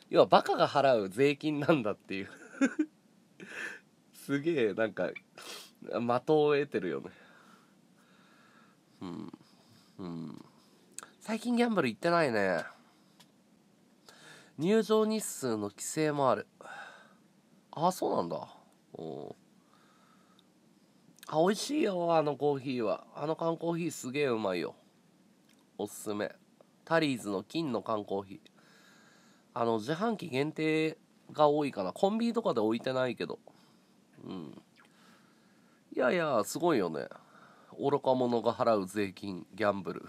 要はバカが払う税金なんだっていう すげえなんか的を得てるよねうんうん最近ギャンブル行ってないね入場日数の規制もあるあそうなんだおあ美味しいよあのコーヒーはあの缶コーヒーすげえうまいよおすすめタリーズの金の缶コーヒーあの自販機限定が多いかなコンビニとかで置いてないけどうんいやいやすごいよね愚か者が払う税金ギャンブル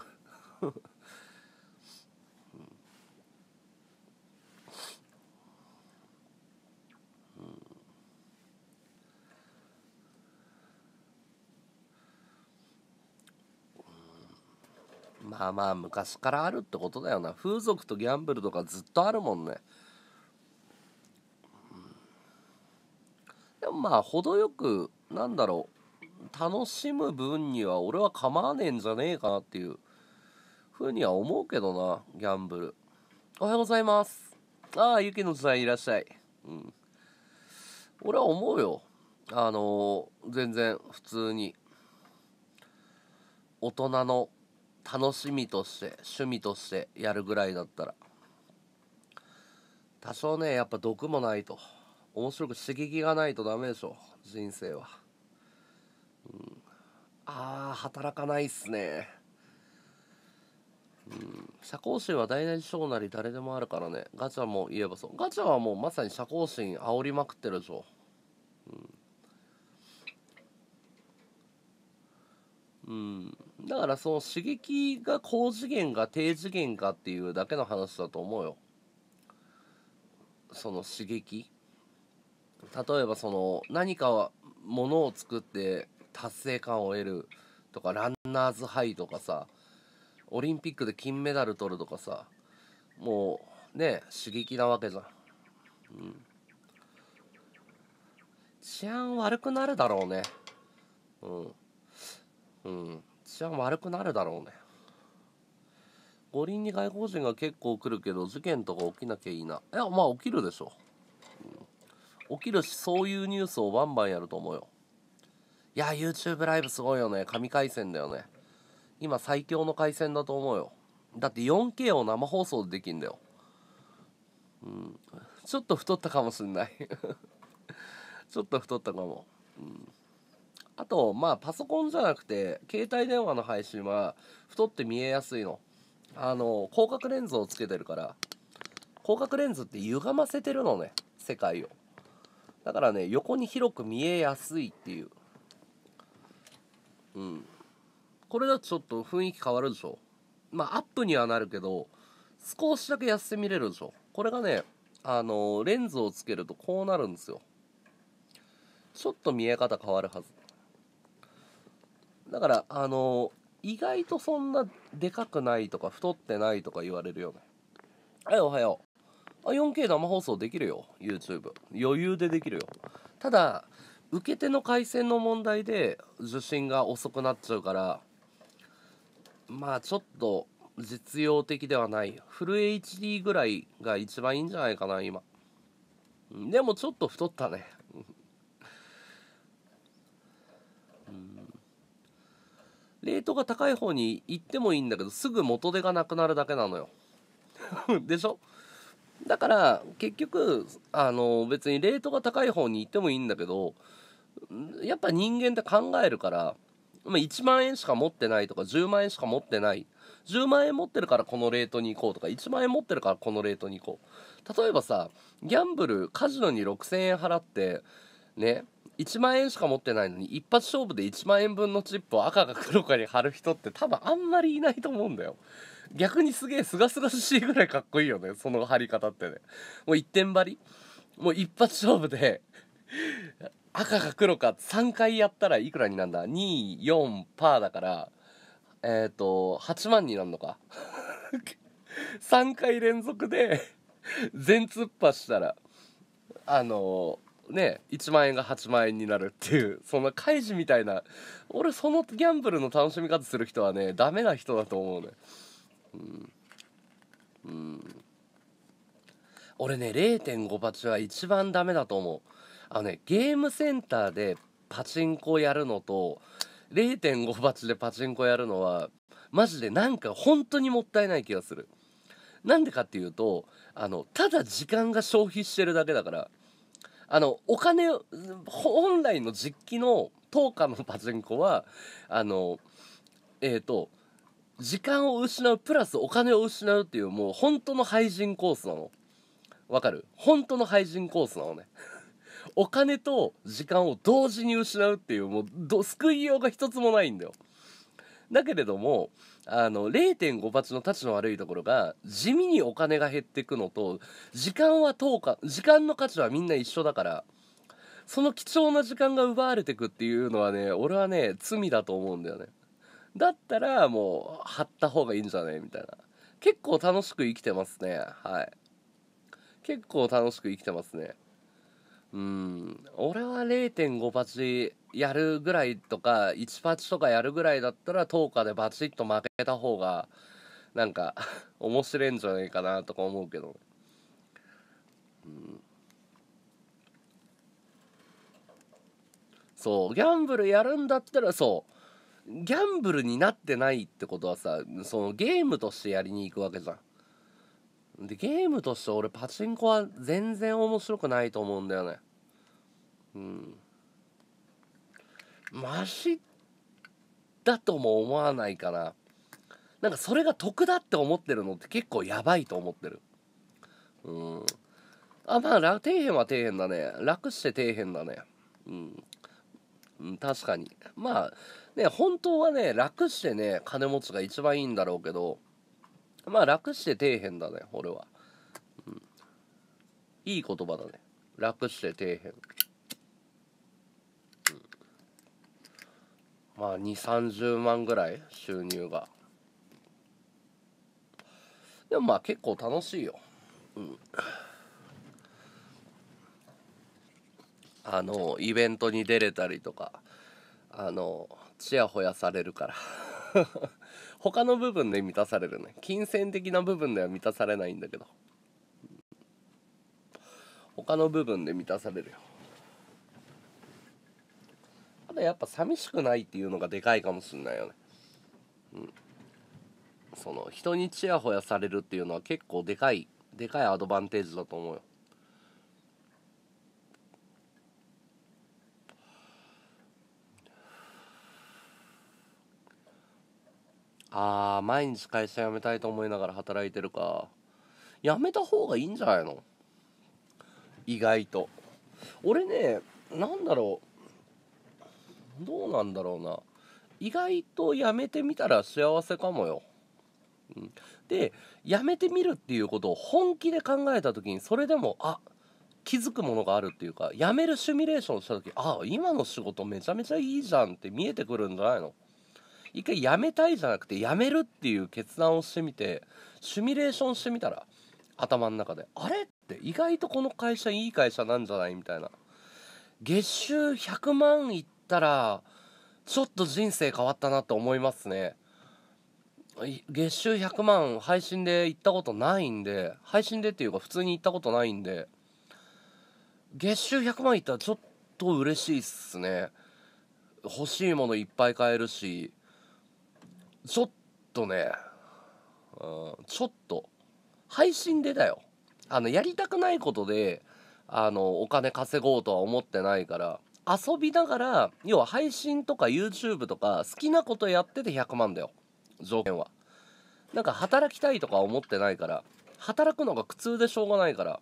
まあまあ昔からあるってことだよな風俗とギャンブルとかずっとあるもんね、でもまあ程よくなんだろう楽しむ分には俺は構わねえんじゃねえかなっていうふうには思うけどなギャンブルおはようございますああ雪野さんいらっしゃいうん俺は思うよあのー、全然普通に大人の楽しみとして趣味としてやるぐらいだったら多少ねやっぱ毒もないと面白く刺激がないとダメでしょ人生は、うん、ああ働かないっすねうん、社交心は大なり小なり誰でもあるからねガチャも言えばそうガチャはもうまさに社交心煽りまくってるでしょ、うん、うんだからその刺激が高次元か低次元かっていうだけの話だと思うよ。その刺激。例えばその何かものを作って達成感を得るとかランナーズハイとかさオリンピックで金メダル取るとかさもうね刺激なわけじゃん、うん、治安悪くなるだろうねうんうん治安悪くなるだろうね五輪に外国人が結構来るけど事件とか起きなきゃいいないやまあ起きるでしょ、うん、起きるしそういうニュースをバンバンやると思うよいや YouTube ライブすごいよね神回線だよね今最強の回線だと思うよだって 4K を生放送でできんだようんちょっと太ったかもしんない ちょっと太ったかもうんあと、まあ、パソコンじゃなくて、携帯電話の配信は、太って見えやすいの。あの、広角レンズをつけてるから、広角レンズって歪ませてるのね、世界を。だからね、横に広く見えやすいっていう。うん。これだとちょっと雰囲気変わるでしょ。まあ、アップにはなるけど、少しだけ痩せて見れるでしょ。これがね、あの、レンズをつけるとこうなるんですよ。ちょっと見え方変わるはず。だからあの意外とそんなでかくないとか太ってないとか言われるよねはいおはようあ 4K 生放送できるよ YouTube 余裕でできるよただ受け手の回線の問題で受信が遅くなっちゃうからまあちょっと実用的ではないフル HD ぐらいが一番いいんじゃないかな今でもちょっと太ったねレートが高い方に行ってもいいんだけどすぐ元手がなくなるだけなのよ でしょだから結局あの別にレートが高い方に行ってもいいんだけどやっぱ人間って考えるから1万円しか持ってないとか10万円しか持ってない10万円持ってるからこのレートに行こうとか1万円持ってるからこのレートに行こう例えばさギャンブルカジノに6000円払ってね1万円しか持ってないのに一発勝負で1万円分のチップを赤か黒かに貼る人って多分あんまりいないと思うんだよ逆にすげえすがすがしいぐらいかっこいいよねその貼り方ってねもう一点張りもう一発勝負で赤か黒か3回やったらいくらになんだ24パーだからえっ、ー、と8万になるのか3回連続で全突破したらあのね1万円が8万円になるっていうそんな開示みたいな俺そのギャンブルの楽しみ方する人はねダメな人だと思うねうんうん俺ね0.5パチは一番ダメだと思うあのねゲームセンターでパチンコやるのと0.5バチでパチンコやるのはマジでなんか本当にもったいない気がするなんでかっていうとあのただ時間が消費してるだけだからあのお金本来の実機の当家のパチンコはあのえっ、ー、と時間を失うプラスお金を失うっていうもう本当の廃人コースなのわかる本当の廃人コースなのね お金と時間を同時に失うっていうもうど救いようが一つもないんだよだけれどもあの0.5発のたちの悪いところが地味にお金が減ってくのと時間は10日、時間の価値はみんな一緒だからその貴重な時間が奪われてくっていうのはね俺はね罪だと思うんだよねだったらもう貼った方がいいんじゃないみたいな結構楽しく生きてますねはい結構楽しく生きてますねうん俺は0.5パチやるぐらいとか1パチとかやるぐらいだったら10日でバチッと負けた方がなんか面白いんじゃないかなとか思うけどうんそうギャンブルやるんだったらそうギャンブルになってないってことはさそのゲームとしてやりに行くわけじゃんでゲームとして俺パチンコは全然面白くないと思うんだよねうんマシだとも思わないかななんかそれが得だって思ってるのって結構やばいと思ってるうんあまあ底辺は底辺だね楽して底辺だねうんうん、確かにまあね本当はね楽してね金持ちが一番いいんだろうけどまあ楽して底辺だね俺は、うん、いい言葉だね楽して底辺、うん、まあ2 3 0万ぐらい収入がでもまあ結構楽しいようんあのイベントに出れたりとかあのちやほやされるから他の部分で満たされるね金銭的な部分では満たされないんだけど他の部分で満たされるよただやっぱ寂しくないっていうのがでかいかもしんないよねうんその人にちやほやされるっていうのは結構でかいでかいアドバンテージだと思うよああ毎日会社辞めたいと思いながら働いてるか辞めた方がいいんじゃないの意外と俺ね何だろうどうなんだろうな意外と辞めてみたら幸せかもよ、うん、で辞めてみるっていうことを本気で考えた時にそれでもあ気づくものがあるっていうか辞めるシミュレーションした時ああ今の仕事めちゃめちゃいいじゃんって見えてくるんじゃないの一回やめたいじゃなくてやめるっていう決断をしてみてシミュレーションしてみたら頭の中であれって意外とこの会社いい会社なんじゃないみたいな月収100万いったらちょっと人生変わったなと思いますね月収100万配信で行ったことないんで配信でっていうか普通に行ったことないんで月収100万いったらちょっと嬉しいっすね欲しいものいっぱい買えるしちょっとね、うん、ちょっと、配信でだよ。あの、やりたくないことで、あの、お金稼ごうとは思ってないから、遊びながら、要は配信とか YouTube とか好きなことやってて100万だよ。条件は。なんか働きたいとか思ってないから、働くのが苦痛でしょうがないから。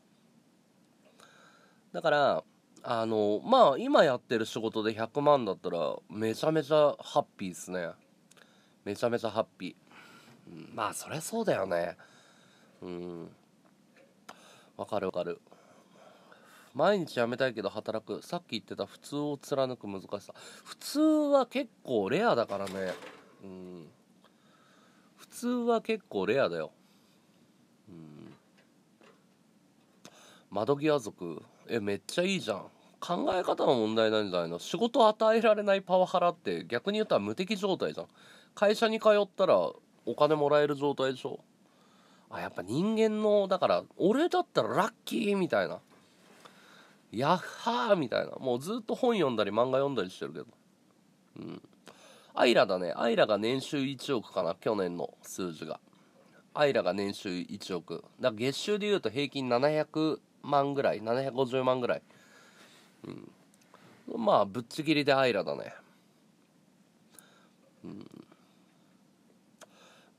だから、あの、まあ今やってる仕事で100万だったらめちゃめちゃハッピーっすね。めちゃめちゃハッピー、うん、まあそりゃそうだよねうんわかるわかる毎日辞めたいけど働くさっき言ってた普通を貫く難しさ普通は結構レアだからねうん普通は結構レアだようん窓際族えめっちゃいいじゃん考え方の問題なんじゃないの仕事与えられないパワハラって逆に言ったら無敵状態じゃん会社に通ったらお金もらえる状態でしょあやっぱ人間のだから俺だったらラッキーみたいなヤッハーみたいなもうずっと本読んだり漫画読んだりしてるけどうんアイラだねアイラが年収1億かな去年の数字がアイラが年収1億だから月収でいうと平均700万ぐらい750万ぐらいうんまあぶっちぎりでアイラだねうん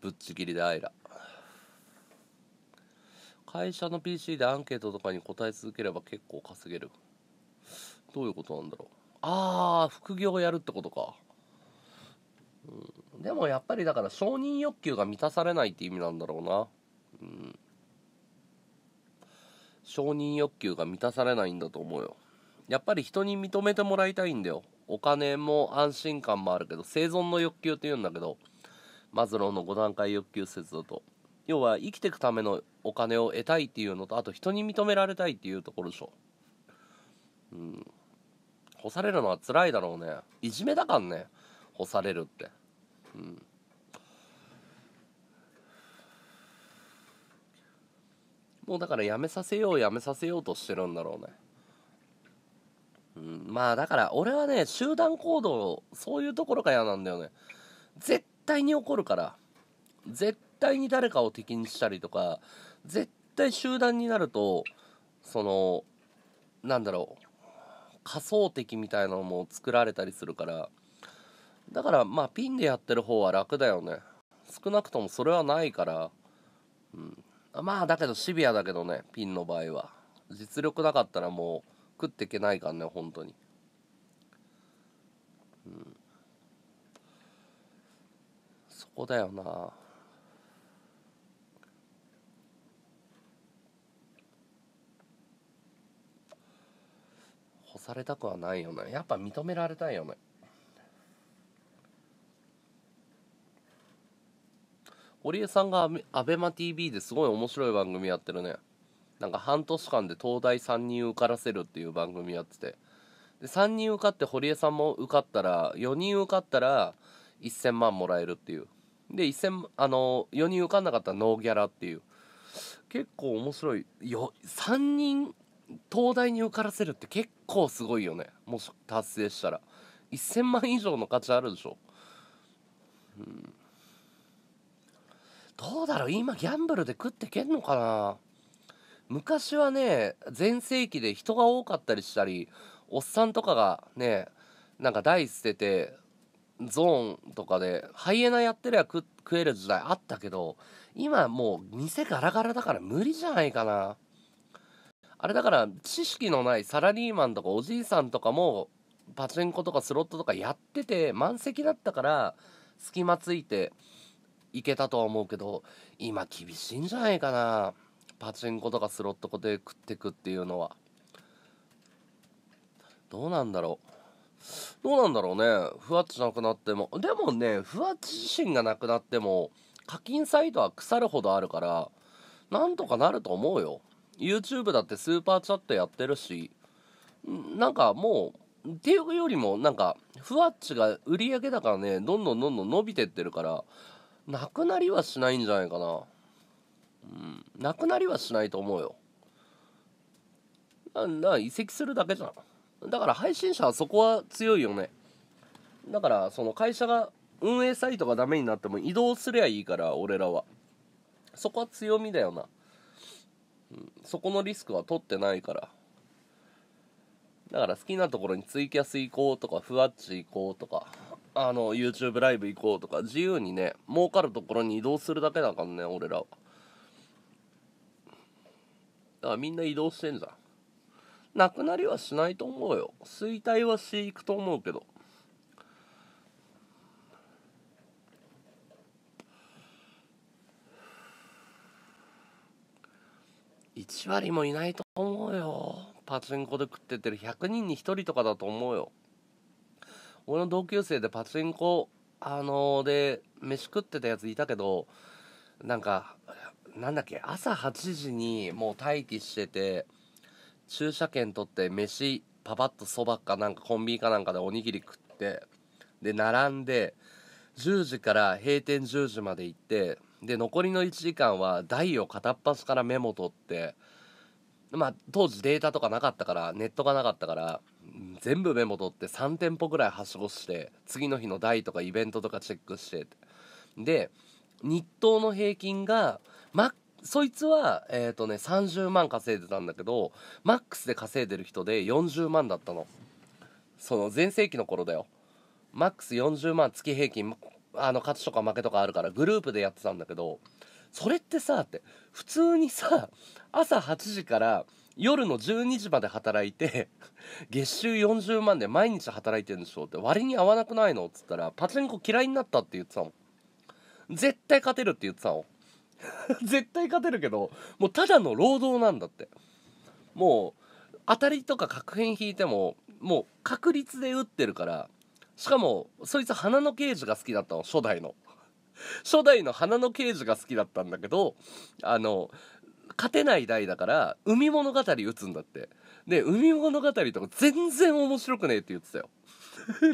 ぶっちぎりでアイラ会社の PC でアンケートとかに答え続ければ結構稼げるどういうことなんだろうああ副業をやるってことか、うん、でもやっぱりだから承認欲求が満たされないって意味なんだろうなうん承認欲求が満たされないんだと思うよやっぱり人に認めてもらいたいんだよお金も安心感もあるけど生存の欲求って言うんだけどマズローの5段階欲求説だと要は生きていくためのお金を得たいっていうのとあと人に認められたいっていうところでしょうん干されるのは辛いだろうねいじめだかんね干されるってうんもうだからやめさせようやめさせようとしてるんだろうねうん、まあだから俺はね集団行動そういうところが嫌なんだよね絶対に起こるから絶対に誰かを敵にしたりとか絶対集団になるとそのなんだろう仮想敵みたいなのも作られたりするからだからまあピンでやってる方は楽だよね少なくともそれはないから、うん、まあだけどシビアだけどねピンの場合は実力なかったらもう食っていけないからね本当にこだよな干されたくはないよねやっぱ認められたいよね堀江さんがアベマ t v ですごい面白い番組やってるねなんか半年間で東大3人受からせるっていう番組やっててで3人受かって堀江さんも受かったら4人受かったら1000万もらえるっていうで1000あの4人受かんなかったらノーギャラっていう結構面白いよ3人東大に受からせるって結構すごいよねもし達成したら1000万以上の価値あるでしょ、うん、どうだろう今ギャンブルで食ってけんのかな昔はね全盛期で人が多かったりしたりおっさんとかがねなんか台捨ててゾーンとかでハイエナやってりゃ食える時代あったけど今もう店ガラガラだから無理じゃないかなあれだから知識のないサラリーマンとかおじいさんとかもパチンコとかスロットとかやってて満席だったから隙間ついていけたとは思うけど今厳しいんじゃないかなパチンコとかスロットで食ってくっていうのはどうなんだろうどうなんだろうねふわっちなくなってもでもねふわっち自身がなくなっても課金サイトは腐るほどあるからなんとかなると思うよ YouTube だってスーパーチャットやってるしなんかもうっていうよりもなんかふわっちが売り上げだからねどんどんどんどん伸びてってるからなくなりはしないんじゃないかなうんなくなりはしないと思うよなな移籍するだけじゃんだから配信者はそこは強いよねだからその会社が運営サイトがダメになっても移動すりゃいいから俺らはそこは強みだよな、うん、そこのリスクは取ってないからだから好きなところにツイキャス行こうとかふわっち行こうとかあの YouTube ライブ行こうとか自由にね儲かるところに移動するだけだからね俺らはだからみんな移動してんじゃんなくなりはしないと思うよ衰退はしていくと思うけど1割もいないと思うよパチンコで食っててる100人に1人とかだと思うよ俺の同級生でパチンコあのー、で飯食ってたやついたけどなんかなんだっけ朝8時にもう待機してて駐車券取って飯パパッとそばかなんかコンビニかなんかでおにぎり食ってで並んで10時から閉店10時まで行ってで残りの1時間は台を片っ端からメモ取ってまあ当時データとかなかったからネットがなかったから全部メモ取って3店舗ぐらいはしごして次の日の台とかイベントとかチェックしてで日当の平均がマッそいつは、えっ、ー、とね、30万稼いでたんだけど、マックスで稼いでる人で40万だったの。その全盛期の頃だよ。マックス40万月平均、あの、勝ちとか負けとかあるから、グループでやってたんだけど、それってさ、って、普通にさ、朝8時から夜の12時まで働いて、月収40万で毎日働いてるんでしょって、割に合わなくないのっつったら、パチンコ嫌いになったって言ってたの。絶対勝てるって言ってたの。絶対勝てるけどもうただの労働なんだってもう当たりとか確変引いてももう確率で打ってるからしかもそいつ花の刑事が好きだったの初代の 初代の花の刑事が好きだったんだけどあの勝てない代だから海物語打つんだってで海物語とか全然面白くねえって言ってたよ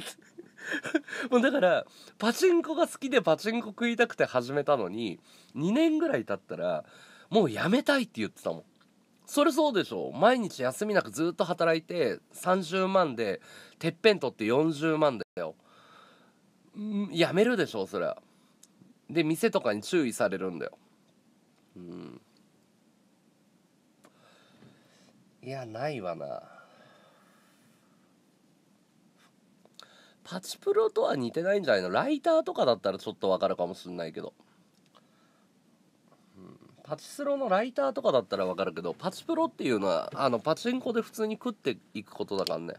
もうだからパチンコが好きでパチンコ食いたくて始めたのに2年ぐらい経ったらもうやめたいって言ってたもんそれそうでしょ毎日休みなくずっと働いて30万でてっぺん取って40万だよやめるでしょそりゃで店とかに注意されるんだようんいやないわな8プロとは似てないんじゃないのライターとかだったらちょっとわかるかもしんないけど、うん、パチスロのライターとかだったらわかるけどパチプロっていうのはあのパチンコで普通に食っていくことだからね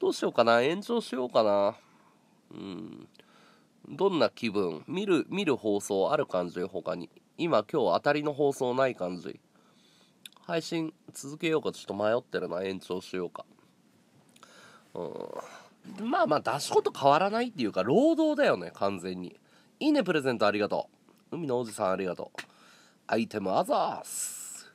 どうしようかな延長しようかなうんどんな気分見る見る放送ある感じ他に今今日当たりの放送ない感じ配信続けようかちょっと迷ってるな延長しようかうんまあまあ出すこと変わらないっていうか労働だよね完全にいいねプレゼントありがとう海のおじさんありがとうアイテムアザース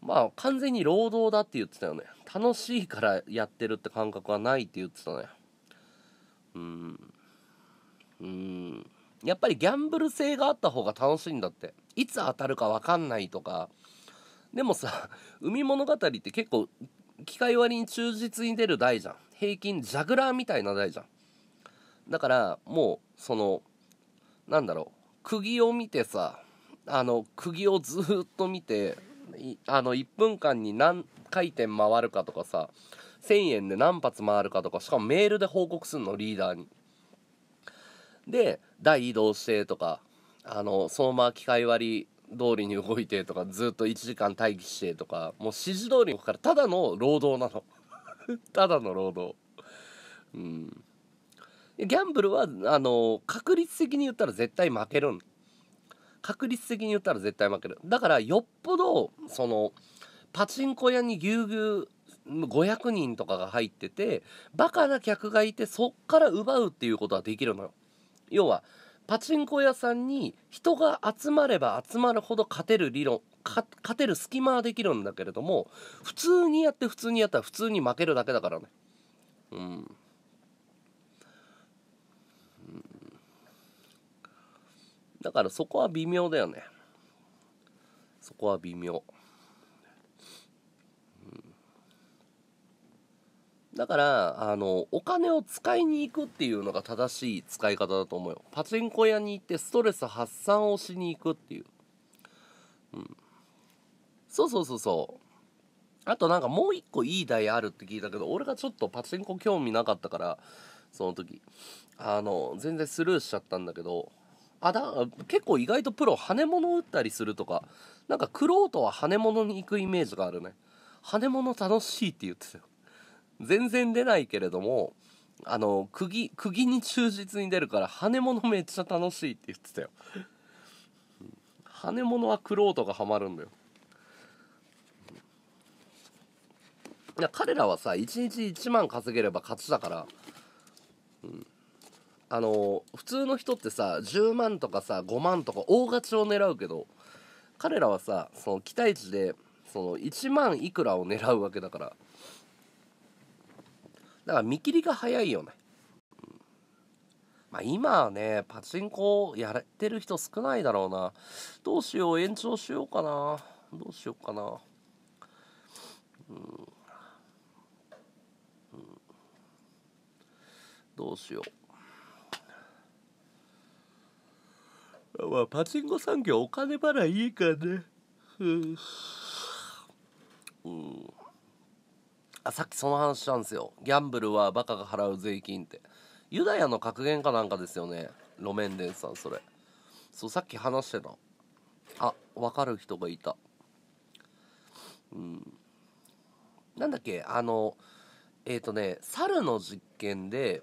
まあ完全に労働だって言ってたよね楽しいからやってるって感覚はないって言ってたねうんうんやっぱりギャンブル性があった方が楽しいんだっていつ当たるか分かんないとかでもさ海物語って結構機械割に忠実に出る台じゃん平均ザグラーみたいな台じゃんだからもうそのなんだろう釘を見てさあの釘をずっと見てあの1分間に何回転回るかとかさ1000円で何発回るかとかしかもメールで報告するのリーダーに。で台移動してとかあの相馬機械割り通りに動いてとかずっと1時間待機してとかもう指示通りに動くからただの労働なの。ただの労働。うん。ギャンブルは、あの、確率的に言ったら絶対負けるん。確率的に言ったら絶対負ける。だからよっぽど、その、パチンコ屋にぎゅうぎゅう500人とかが入ってて、バカな客がいて、そっから奪うっていうことはできるのよ。要は、パチンコ屋さんに人が集まれば集まるほど勝てる理論勝てる隙間はできるんだけれども普通にやって普通にやったら普通に負けるだけだからねうん、うん、だからそこは微妙だよねそこは微妙、うん、だからあのお金を使いに行くっていうのが正しい使い方だと思うよパチンコ屋に行ってストレス発散をしに行くっていううんそうそうそうそうあとなんかもう一個いい台あるって聞いたけど俺がちょっとパチンコ興味なかったからその時あの全然スルーしちゃったんだけどあだ結構意外とプロ羽物打ったりするとかなんかクロートは羽物に行くイメージがあるね羽物楽しいって言ってたよ全然出ないけれどもあの釘釘に忠実に出るから羽物めっちゃ楽しいって言ってたよ羽物はクロートがハマるんだよや彼らはさ1日1万稼げれば勝ちだから、うん、あの普通の人ってさ10万とかさ5万とか大勝ちを狙うけど彼らはさその期待値でその1万いくらを狙うわけだからだから見切りが早いよね、うん、まあ、今はねパチンコやってる人少ないだろうなどうしよう延長しようかなどうしようかなうんどうしようまあパチンコ産業お金払いいいからねうんあさっきその話したんですよギャンブルはバカが払う税金ってユダヤの格言かなんかですよね路面電さんそれそうさっき話してたあ分かる人がいたうんなんだっけあのえっ、ー、とね猿の実験で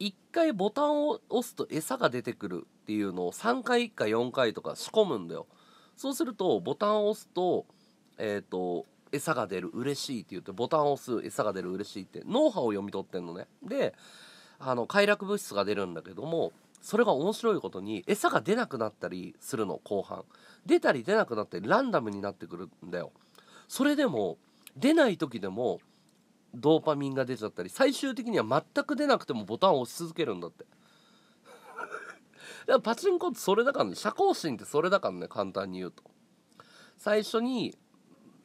1回ボタンを押すと餌が出てくるっていうのを3回か4回とか仕込むんだよそうするとボタンを押すとえっ、ー、と餌が出る嬉しいって言ってボタンを押す餌が出る嬉しいって脳波を読み取ってんのねであの快楽物質が出るんだけどもそれが面白いことに餌が出なくなったりするの後半出たり出なくなってランダムになってくるんだよそれでも出ない時でもドーパミンが出ちゃったり最終的には全く出なくてもボタンを押し続けるんだってだからパチンコってそれだからね社交心ってそれだからね簡単に言うと最初に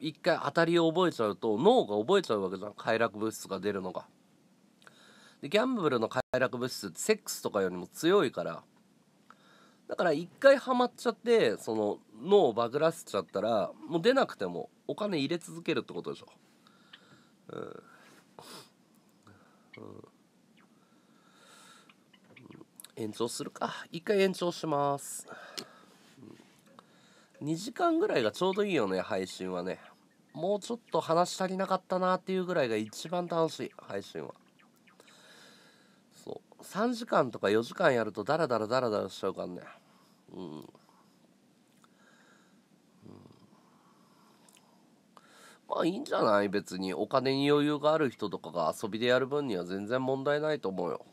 一回当たりを覚えちゃうと脳が覚えちゃうわけじゃん快楽物質が出るのがでギャンブルの快楽物質ってセックスとかよりも強いからだから一回ハマっちゃってその脳をバグらせちゃったらもう出なくてもお金入れ続けるってことでしょうんうん、延長するか一回延長します、2時間ぐらいがちょうどいいよね配信はねもうちょっと話足りなかったなっていうぐらいが一番楽しい配信はそう3時間とか4時間やるとダラダラダラダラしちゃうからねうんまあいいんじゃない別にお金に余裕がある人とかが遊びでやる分には全然問題ないと思うよ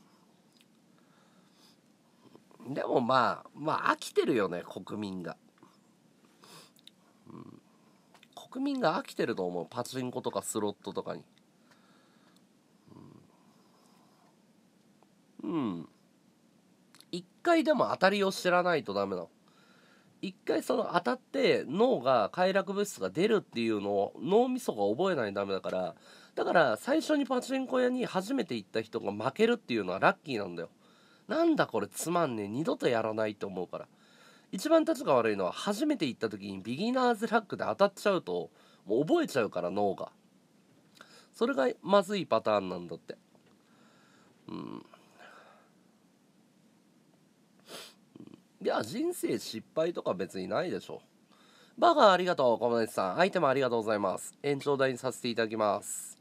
でもまあまあ飽きてるよね国民が、うん、国民が飽きてると思うパチンコとかスロットとかにうん一回でも当たりを知らないとダメなの一回その当たって脳が快楽物質が出るっていうのを脳みそが覚えないとダメだからだから最初にパチンコ屋に初めて行った人が負けるっていうのはラッキーなんだよなんだこれつまんねえ二度とやらないと思うから一番立ちが悪いのは初めて行った時にビギナーズラックで当たっちゃうともう覚えちゃうから脳がそれがまずいパターンなんだってうんいや人生失敗とか別にないでしょバカありがとう小林さんアイテムありがとうございます延長代にさせていただきます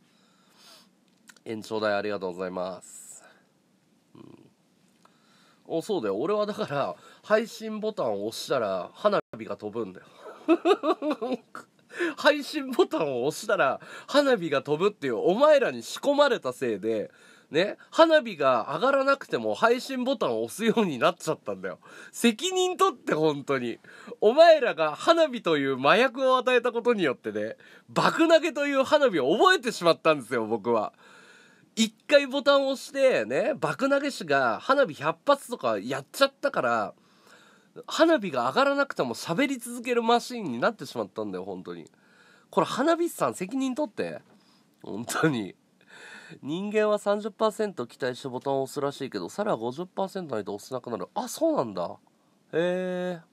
延長代ありがとうございます、うん、おそうだよ俺はだから配信ボタンを押したら花火が飛ぶんだよ 配信ボタンを押したら花火が飛ぶっていうお前らに仕込まれたせいでね、花火が上がらなくても配信ボタンを押すようになっちゃったんだよ。責任取って本当に。お前らが花火という麻薬を与えたことによってね、爆投げという花火を覚えてしまったんですよ、僕は。一回ボタンを押してね、爆投げ師が花火100発とかやっちゃったから、花火が上がらなくても喋り続けるマシーンになってしまったんだよ、本当に。これ花火師さん責任取って。本当に。人間は30%期待してボタンを押すらしいけど猿は50%ないと押せなくなるあそうなんだへえ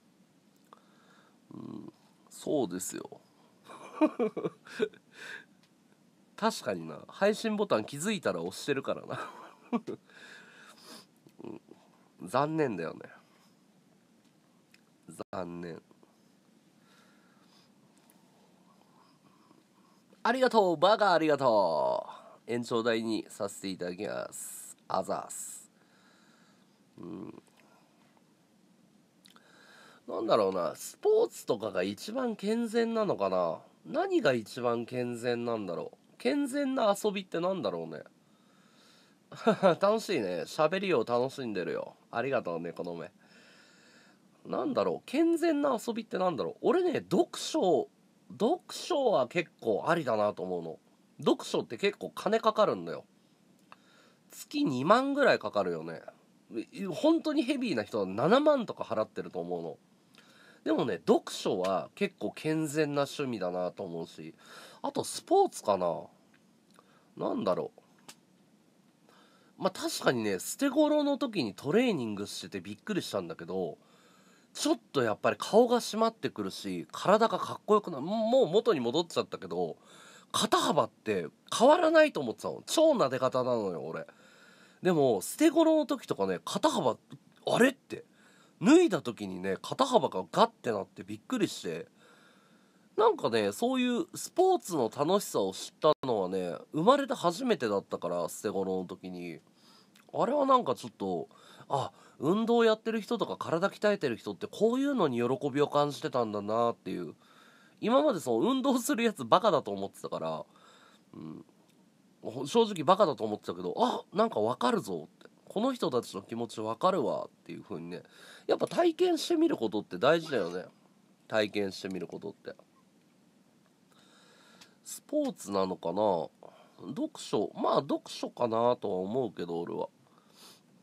うんそうですよ 確かにな配信ボタン気づいたら押してるからな うん、残念だよね残念ありがとうバカありがとう延長代にさせていただきます。アザース。うん。なんだろうな、スポーツとかが一番健全なのかな何が一番健全なんだろう健全な遊びってなんだろうね 楽しいね。喋りを楽しんでるよ。ありがとうね、この目。なんだろう健全な遊びってなんだろう俺ね、読書、読書は結構ありだなと思うの。読書って結構金かかるんだよ。月2万ぐらいかかるよね。本当にヘビーな人は7万とか払ってると思うの。でもね、読書は結構健全な趣味だなと思うし、あとスポーツかな。なんだろう。まあ確かにね、捨て頃の時にトレーニングしててびっくりしたんだけど、ちょっとやっぱり顔が締まってくるし、体がかっこよくなる。もう元に戻っちゃったけど、肩幅って変わらないと思ってたの超撫で方なのよ俺でも捨て頃の時とかね肩幅あれって脱いだ時にね肩幅がガッてなってびっくりしてなんかねそういうスポーツの楽しさを知ったのはね生まれて初めてだったから捨て頃の時にあれはなんかちょっとあ運動やってる人とか体鍛えてる人ってこういうのに喜びを感じてたんだなっていう今までその運動するやつバカだと思ってたから、うん、正直バカだと思ってたけどあなんかわかるぞってこの人たちの気持ちわかるわっていう風にねやっぱ体験してみることって大事だよね体験してみることってスポーツなのかな読書まあ読書かなとは思うけど俺は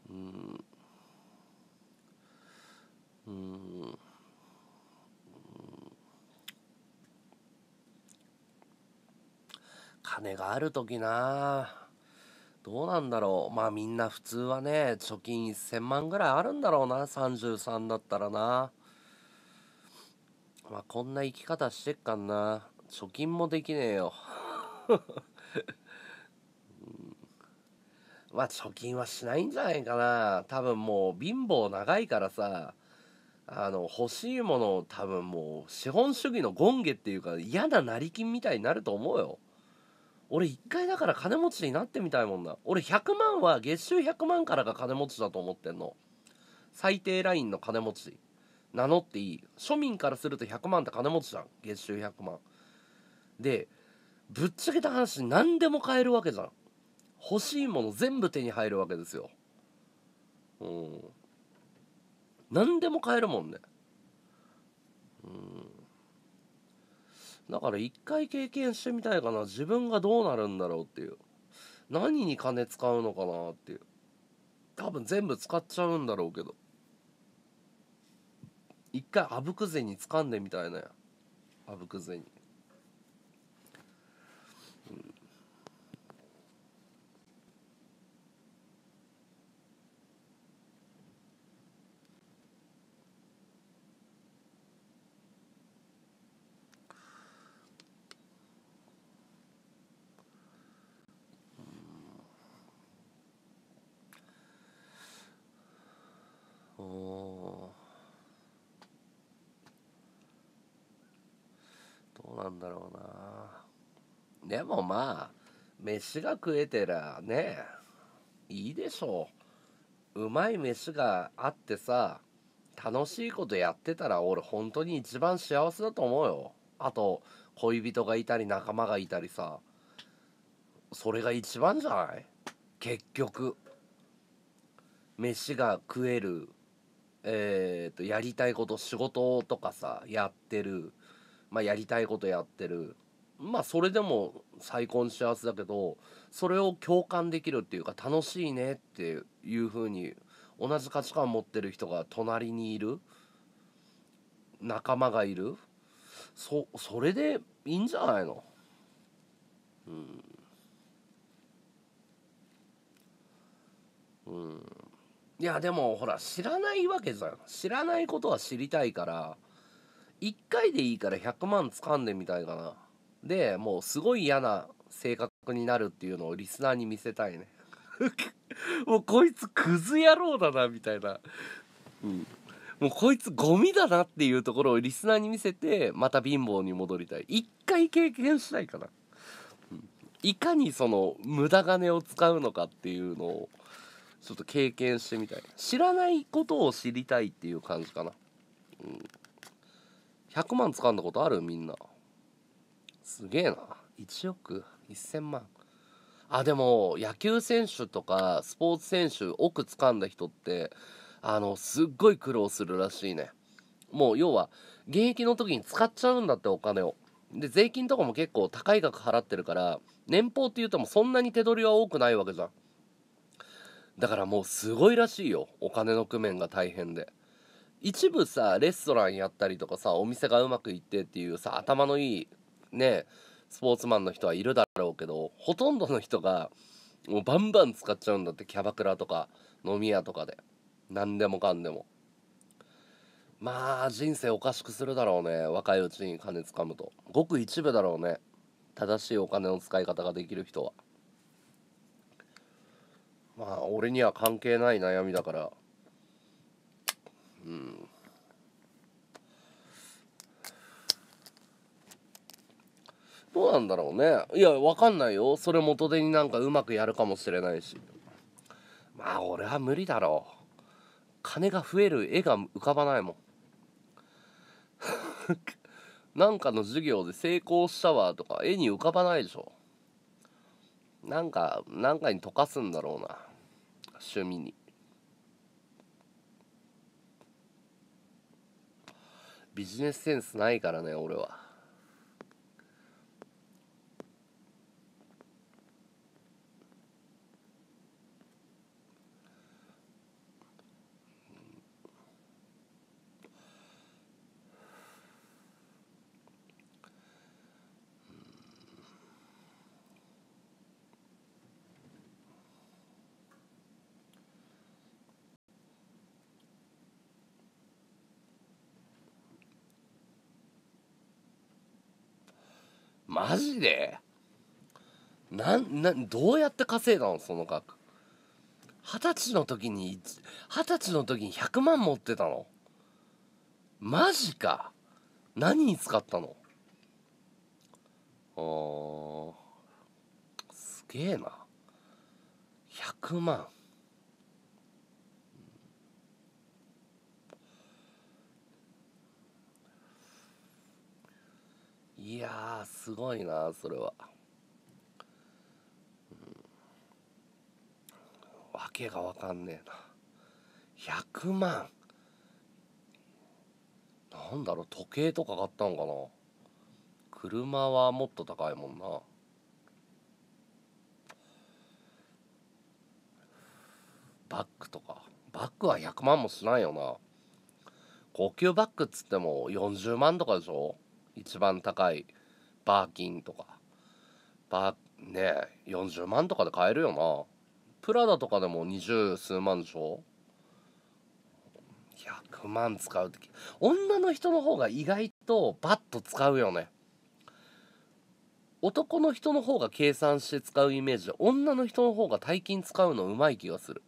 うんうん金がある時などうなんだろうまあみんな普通はね貯金1000万ぐらいあるんだろうな33だったらなまあこんな生き方してっかんな貯金もできねえよまあ貯金はしないんじゃないかな多分もう貧乏長いからさあの欲しいものを多分もう資本主義の権下っていうか嫌な成金みたいになると思うよ俺一回だから金持ちになってみたいもんな俺100万は月収100万からが金持ちだと思ってんの最低ラインの金持ち名乗っていい庶民からすると100万って金持ちじゃん月収100万でぶっちゃけた話何でも買えるわけじゃん欲しいもの全部手に入るわけですようん何でも買えるもんねうんだから一回経験してみたいかな自分がどうなるんだろうっていう何に金使うのかなっていう多分全部使っちゃうんだろうけど一回あぶく銭掴んでみたいなやあぶく銭どうなんだろうなでもまあ飯が食えてりゃねいいでしょううまい飯があってさ楽しいことやってたら俺本当に一番幸せだと思うよあと恋人がいたり仲間がいたりさそれが一番じゃない結局飯が食えるえーと、やりたいこと仕事とかさやってる、まあ、やりたいことやってるまあそれでも最高に幸せだけどそれを共感できるっていうか楽しいねっていうふうに同じ価値観を持ってる人が隣にいる仲間がいるそそれでいいんじゃないのうんうんいやでもほら知らないわけじゃん知らないことは知りたいから1回でいいから100万掴んでみたいかなでもうすごい嫌な性格になるっていうのをリスナーに見せたいね もうこいつクズ野郎だなみたいなうんもうこいつゴミだなっていうところをリスナーに見せてまた貧乏に戻りたい1回経験したいかな、うん、いかにその無駄金を使うのかっていうのをちょっと経験してみたい知らないことを知りたいっていう感じかな、うん、100万掴んだことあるみんなすげえな1億1000万あでも野球選手とかスポーツ選手奥掴んだ人ってあのすっごい苦労するらしいねもう要は現役の時に使っちゃうんだってお金をで税金とかも結構高い額払ってるから年俸っていうともそんなに手取りは多くないわけじゃんだからもうすごいらしいよお金の工面が大変で一部さレストランやったりとかさお店がうまくいってっていうさ頭のいいねスポーツマンの人はいるだろうけどほとんどの人がもうバンバン使っちゃうんだってキャバクラとか飲み屋とかで何でもかんでもまあ人生おかしくするだろうね若いうちに金つかむとごく一部だろうね正しいお金の使い方ができる人は。まあ俺には関係ない悩みだからうんどうなんだろうねいやわかんないよそれ元手になんかうまくやるかもしれないしまあ俺は無理だろう金が増える絵が浮かばないもん なんかの授業で成功したわとか絵に浮かばないでしょなんかなんかに溶かすんだろうな趣味にビジネスセンスないからね俺はマジでなんなんどうやって稼いだのその額二十歳の時に二十歳の時に100万持ってたのマジか何に使ったのあすげえな100万いやーすごいなそれは、うん、わけが分かんねえな100万なんだろう時計とか買ったのかな車はもっと高いもんなバッグとかバッグは100万もしないよな高級バッグっつっても40万とかでしょ一番高いバーキンとかバーねえ40万とかで買えるよなプラダとかでも二十数万でしょ100万使う時女の人の方が意外とバッと使うよね男の人の方が計算して使うイメージで女の人の方が大金使うのうまい気がする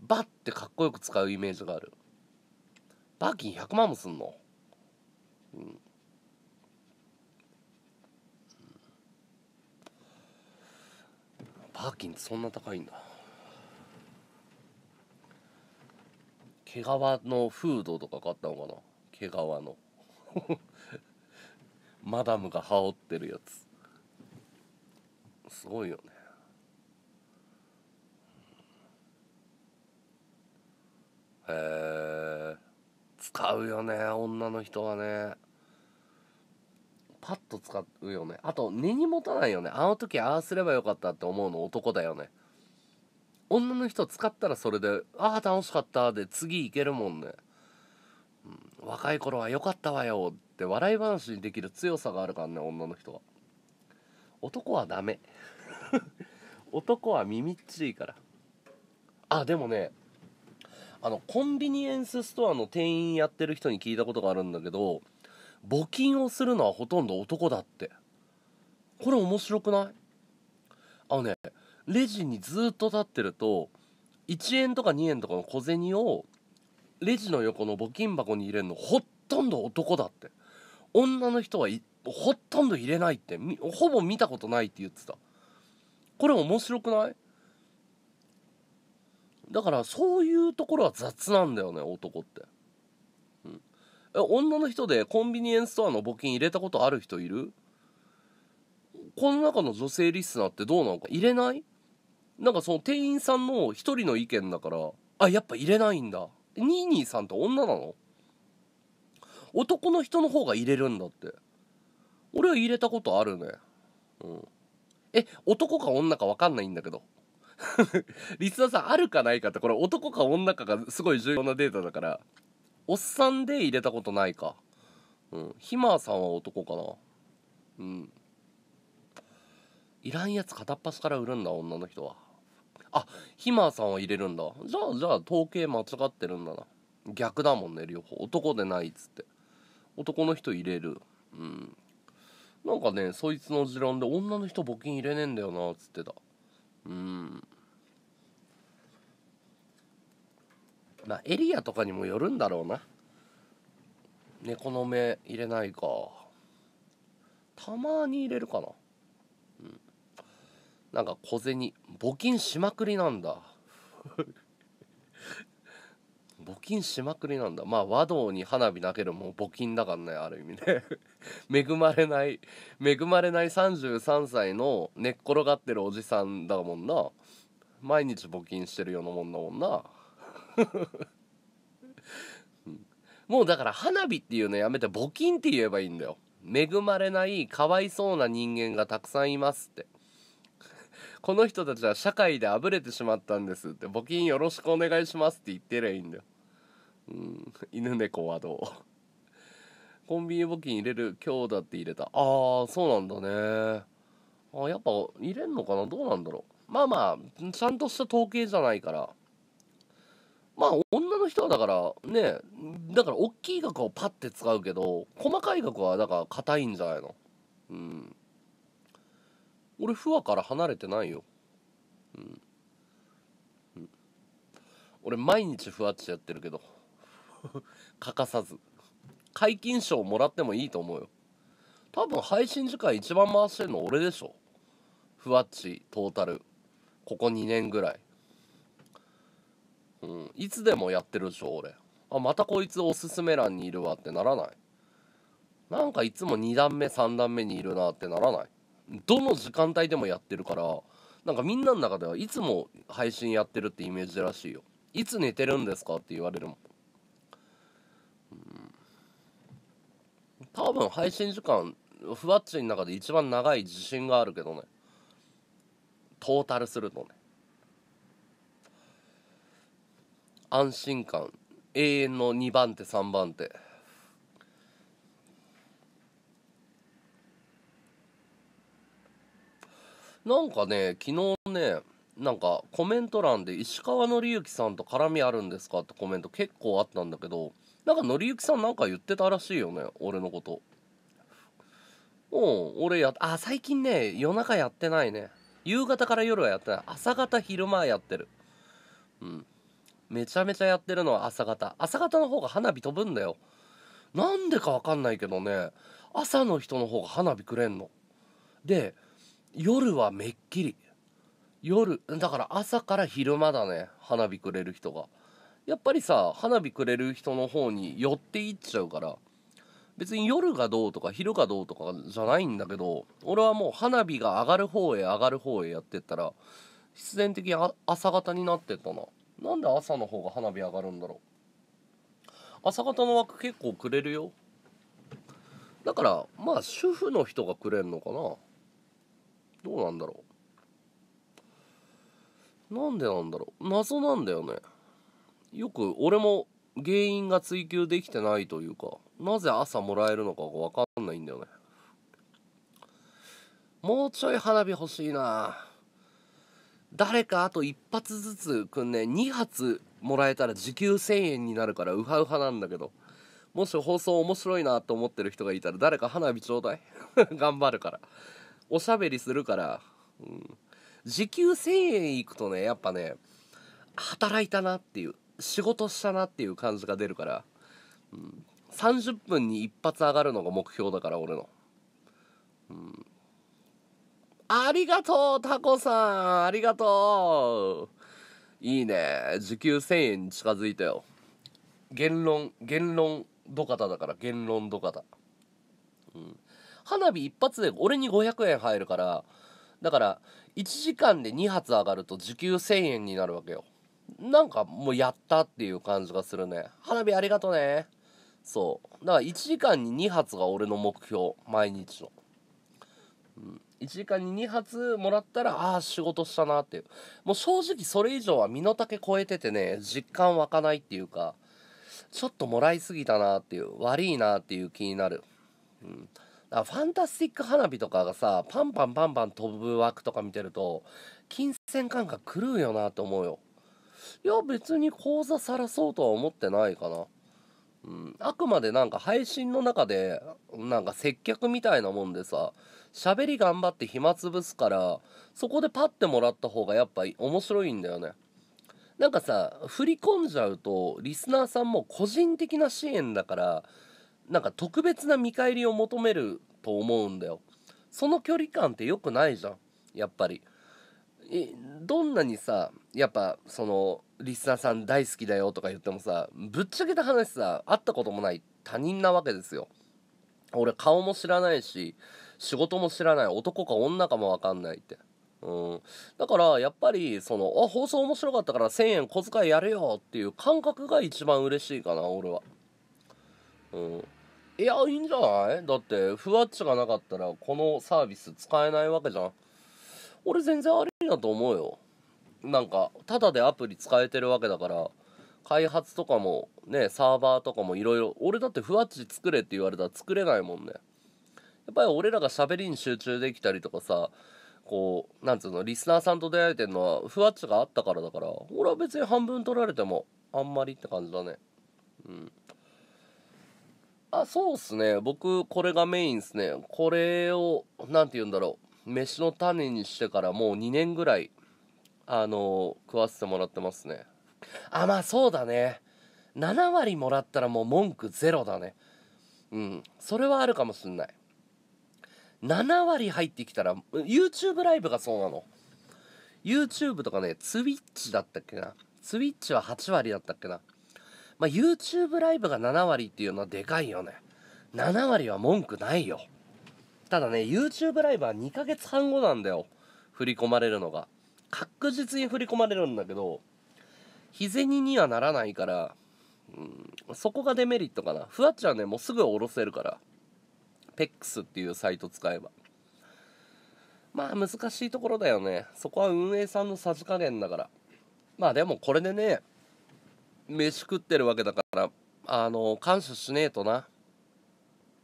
バッてかっこよく使うイメージがあるバーキン100万もすんのうんパーキンそんな高いんだ毛皮のフードとか買ったのかな毛皮の マダムが羽織ってるやつすごいよねへえ使うよね女の人はねパッと使うよねあと根に持たないよねあの時ああすればよかったって思うの男だよね女の人使ったらそれで「ああ楽しかった」で次いけるもんね、うん、若い頃は良かったわよって笑い話にできる強さがあるからね女の人は男はダメ 男は耳っちいからあでもねあのコンビニエンスストアの店員やってる人に聞いたことがあるんだけど募金をするのはほとんど男だってこれ面白くないあのねレジにずっと立ってると1円とか2円とかの小銭をレジの横の募金箱に入れるのほとんど男だって女の人はほとんど入れないってほぼ見たことないって言ってたこれ面白くないだからそういうところは雑なんだよね男って。え女の人でコンビニエンスストアの募金入れたことある人いるこの中の女性リスナーってどうなのか入れないなんかその店員さんの一人の意見だから、あ、やっぱ入れないんだ。ニーニーさんって女なの男の人の方が入れるんだって。俺は入れたことあるね。うん。え、男か女かわかんないんだけど。リスナーさんあるかないかってこれ男か女かがすごい重要なデータだからおっさんで入れたことないかうんひまさんは男かなうんいらんやつ片っ端から売るんだ女の人はあひまさんは入れるんだじゃあじゃあ統計間違ってるんだな逆だもんね両方男でないっつって男の人入れるうんなんかねそいつの持論で女の人募金入れねえんだよなっつってたうんなエリアとかにもよるんだろうな猫の目入れないかたまに入れるかなうんなんか小銭募金しまくりなんだ 募金しまくりなんだまあ和道に花火なけるもう募金だからねある意味ね 恵まれない恵まれない33歳の寝っ転がってるおじさんだもんな毎日募金してるようなもんだもんなもうだから花火っていうのやめて募金って言えばいいんだよ。恵まれないかわいそうな人間がたくさんいますって。この人たちは社会であぶれてしまったんですって募金よろしくお願いしますって言ってりゃいいんだよ。うん、犬猫はどうコンビニ募金入れる今日だって入れた。ああ、そうなんだね。あやっぱ入れんのかなどうなんだろう。まあまあ、ちゃんとした統計じゃないから。まあ女の人はだからねだから大きい額をパッて使うけど細かい額はだから硬いんじゃないのうん俺不和から離れてないようん、うん、俺毎日ふわっちやってるけど 欠かさず解禁賞もらってもいいと思うよ多分配信時間一番回してるの俺でしょふわっちトータルここ2年ぐらいうん、いつでもやってるでしょ俺あまたこいつおすすめ欄にいるわってならないなんかいつも2段目3段目にいるなってならないどの時間帯でもやってるからなんかみんなの中ではいつも配信やってるってイメージらしいよいつ寝てるんですかって言われるもん、うん、多分配信時間ふわっちの中で一番長い自信があるけどねトータルするとね安心感永遠の2番手3番手なんかね昨日ねなんかコメント欄で石川紀之さんと絡みあるんですかってコメント結構あったんだけどなんか紀之さんなんか言ってたらしいよね俺のことうん俺やあ最近ね夜中やってないね夕方から夜はやってない朝方昼間やってるうんめちゃめちゃやってるのは朝方朝方の方が花火飛ぶんだよなんでかわかんないけどね朝の人の方が花火くれんので夜はめっきり夜だから朝から昼間だね花火くれる人がやっぱりさ花火くれる人の方に寄っていっちゃうから別に夜がどうとか昼がどうとかじゃないんだけど俺はもう花火が上がる方へ上がる方へやってったら必然的に朝方になってったななんで朝の方が花火上がるんだろう朝方の枠結構くれるよだからまあ主婦の人がくれんのかなどうなんだろうなんでなんだろう謎なんだよねよく俺も原因が追求できてないというかなぜ朝もらえるのかが分かんないんだよねもうちょい花火欲しいな誰かあと1発ずつくんね2発もらえたら時給1000円になるからウハウハなんだけどもし放送面白いなと思ってる人がいたら誰か花火ちょうだい 頑張るからおしゃべりするから、うん、時給1000円いくとねやっぱね働いたなっていう仕事したなっていう感じが出るから、うん、30分に1発上がるのが目標だから俺の、うん、ありがとう、タコさん。ありがとう。いいね。時給1000円に近づいたよ。言論、言論、どかただから、言論どかた。うん。花火一発で、俺に500円入るから、だから、1時間で2発上がると時給1000円になるわけよ。なんかもうやったっていう感じがするね。花火ありがとね。そう。だから1時間に2発が俺の目標。毎日の。うん。1時間に2発もらったら、ああ、仕事したなっていう。もう正直それ以上は身の丈超えててね、実感湧かないっていうか、ちょっともらいすぎたなっていう、悪いなっていう気になる。うん。だファンタスティック花火とかがさ、パンパンパンパン飛ぶ枠とか見てると、金銭感覚狂うよなって思うよ。いや、別に口座さらそうとは思ってないかな。うん、あくまでなんか配信の中でなんか接客みたいなもんでさ喋り頑張って暇つぶすからそこでパッてもらった方がやっぱ面白いんだよねなんかさ振り込んじゃうとリスナーさんも個人的な支援だからなんか特別な見返りを求めると思うんだよその距離感って良くないじゃんやっぱりどんなにさやっぱそのリスナーさん大好きだよとか言ってもさぶっちゃけた話さ会ったこともない他人なわけですよ俺顔も知らないし仕事も知らない男か女かも分かんないって。うん、だからやっぱりそのあ放送面白かったから1000円小遣いやるよっていう感覚が一番嬉しいかな俺は、うん、いやいいんじゃないだってふわっちがなかったらこのサービス使えないわけじゃん俺全然ありだと思うよなんかタダでアプリ使えてるわけだから開発とかもねサーバーとかもいろいろ俺だってふわっち作れって言われたら作れないもんねっぱり俺らが喋りに集中できたりとかさこうなんつうのリスナーさんと出会えてるのはふわっちがあったからだから俺は別に半分取られてもあんまりって感じだねうんあそうっすね僕これがメインっすねこれを何て言うんだろう飯の種にしてからもう2年ぐらいあのー、食わせてもらってますねあまあそうだね7割もらったらもう文句ゼロだねうんそれはあるかもしんない7割入ってきたら YouTube ライブがそうなの YouTube とかね Twitch だったっけな Twitch は8割だったっけなまあ、YouTube ライブが7割っていうのはでかいよね7割は文句ないよただね YouTube ライブは2ヶ月半後なんだよ振り込まれるのが確実に振り込まれるんだけど日銭にはならないから、うん、そこがデメリットかなふわっちゃはねもうすぐ下ろせるからックスっていうサイト使えばまあ難しいところだよねそこは運営さんのさじ加減だからまあでもこれでね飯食ってるわけだからあの感謝しねえとな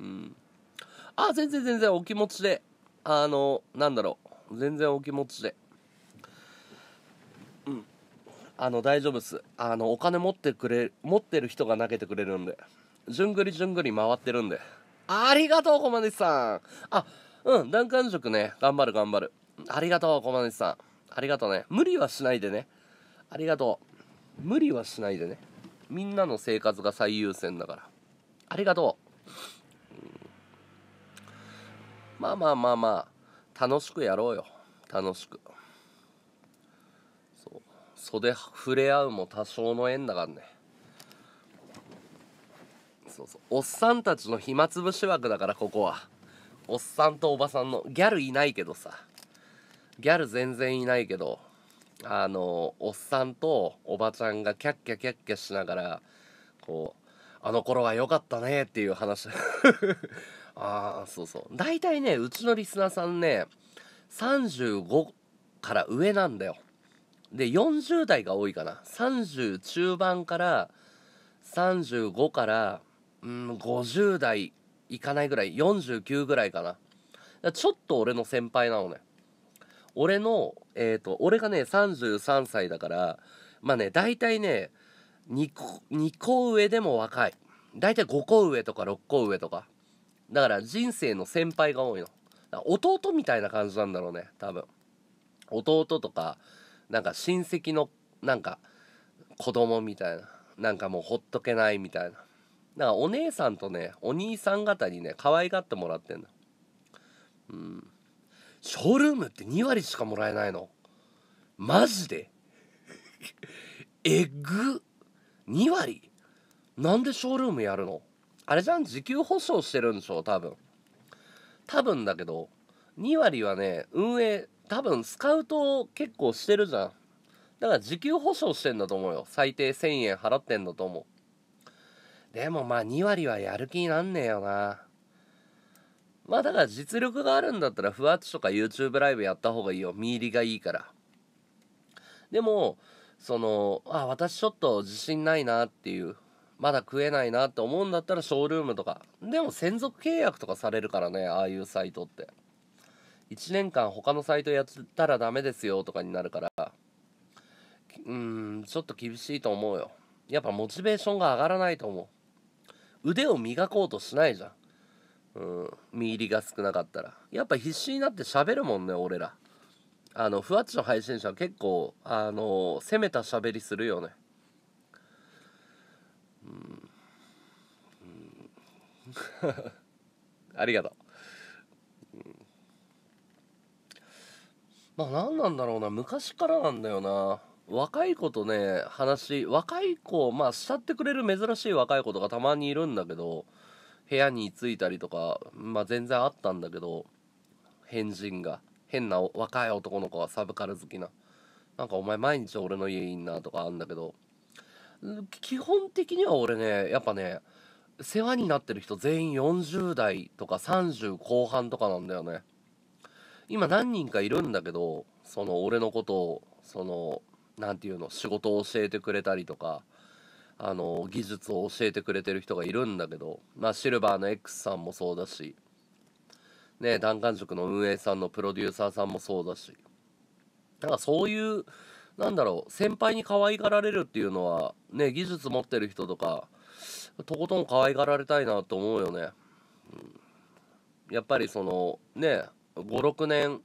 うんあ全然全然お気持ちであのなんだろう全然お気持ちでうんあの大丈夫っすあのお金持ってくれ持ってる人が投げてくれるんでじゅんぐりじゅんぐり回ってるんでありがとう、こまネさん。あ、うん、ダ感食ね、頑張る頑張る。ありがとう、こまネさん。ありがとうね。無理はしないでね。ありがとう。無理はしないでね。みんなの生活が最優先だから。ありがとう。うん、まあまあまあまあ、楽しくやろうよ。楽しく。そう。袖触れ合うも多少の縁だからね。そうそうおっさんたちの暇つぶし枠だからここはおっさんとおばさんのギャルいないけどさギャル全然いないけどあのおっさんとおばちゃんがキャッキャキャッキャしながらこうあの頃は良かったねっていう話 ああそうそう大体ねうちのリスナーさんね35から上なんだよで40代が多いかな30中盤から35からうん50代いかないぐらい49ぐらいかなちょっと俺の先輩なのね俺のえっ、ー、と俺がね33歳だからまあね大体ね2個 ,2 個上でも若い大体5個上とか6個上とかだから人生の先輩が多いの弟みたいな感じなんだろうね多分弟とかなんか親戚のなんか子供みたいななんかもうほっとけないみたいなだからお姉さんとねお兄さん方にね可愛がってもらってんのうんショールームって2割しかもらえないのマジでえぐ2割なんでショールームやるのあれじゃん時給保証してるんでしょ多分多分だけど2割はね運営多分スカウト結構してるじゃんだから時給保証してんだと思うよ最低1000円払ってんだと思うでもまあ2割はやる気になんねえよな。まあだから実力があるんだったら、ふわっちとか YouTube ライブやった方がいいよ。見入りがいいから。でも、その、あ、私ちょっと自信ないなっていう、まだ食えないなって思うんだったらショールームとか。でも専属契約とかされるからね、ああいうサイトって。1年間他のサイトやったらダメですよとかになるから、うん、ちょっと厳しいと思うよ。やっぱモチベーションが上がらないと思う。腕を磨こうとしないじゃん。うん、身入りが少なかったら。やっぱ必死になって喋るもんね、俺ら。あの、ふわっちの配信者は結構、あの、攻めた喋りするよね。うん。うん、ありがとう。まあ、何なんだろうな。昔からなんだよな。若い子とね話若い子まあ慕ってくれる珍しい若い子とかたまにいるんだけど部屋に着いたりとかまあ全然あったんだけど変人が変な若い男の子がサブカル好きななんかお前毎日俺の家いんなとかあんだけど基本的には俺ねやっぱね世話になってる人全員40代とか30後半とかなんだよね今何人かいるんだけどその俺のことをその何て言うの仕事を教えてくれたりとかあの技術を教えてくれてる人がいるんだけど、まあ、シルバーの X さんもそうだし、ね、弾丸塾の運営さんのプロデューサーさんもそうだしなんかそういうなんだろう先輩に可愛がられるっていうのは、ね、技術持ってる人とかとことん可愛がられたいなと思うよね。やっぱりそのね56年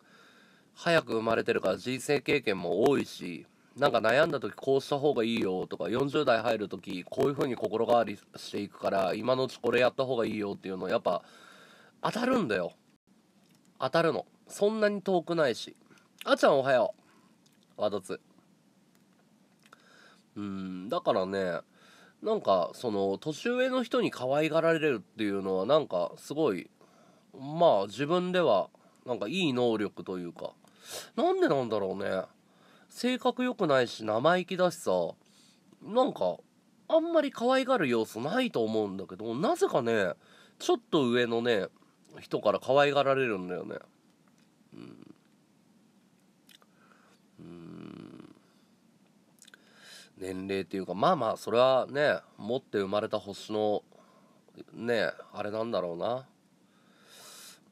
早く生まれてるから人生経験も多いしなんか悩んだ時こうした方がいいよとか40代入る時こういう風に心変わりしていくから今のうちこれやった方がいいよっていうのやっぱ当たるんだよ当たるのそんなに遠くないしあちゃんおはようわどつうんだからねなんかその年上の人に可愛がられるっていうのはなんかすごいまあ自分ではなんかいい能力というかなんでなんだろうね性格良くないし生意気だしさなんかあんまり可愛がる要素ないと思うんだけどなぜかねちょっと上のね人から可愛がられるんだよねうんうん年齢っていうかまあまあそれはね持って生まれた星のねあれなんだろうな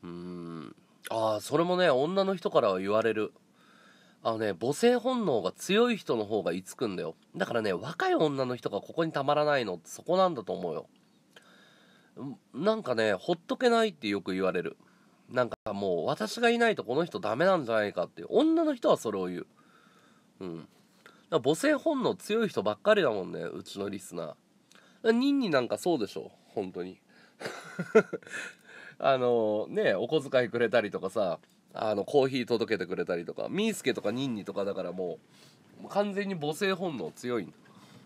うんああそれもね女の人からは言われるあのね、母性本能が強い人の方が居つくんだよ。だからね、若い女の人がここにたまらないのってそこなんだと思うよ。なんかね、ほっとけないってよく言われる。なんかもう、私がいないとこの人ダメなんじゃないかって、女の人はそれを言う。うん。母性本能強い人ばっかりだもんね、うちのリスナー。ニンニなんかそうでしょ、本当に。あのー、ね、お小遣いくれたりとかさ、あのコーヒー届けてくれたりとかみーすけとかニンニとかだからもう完全に母性本能強い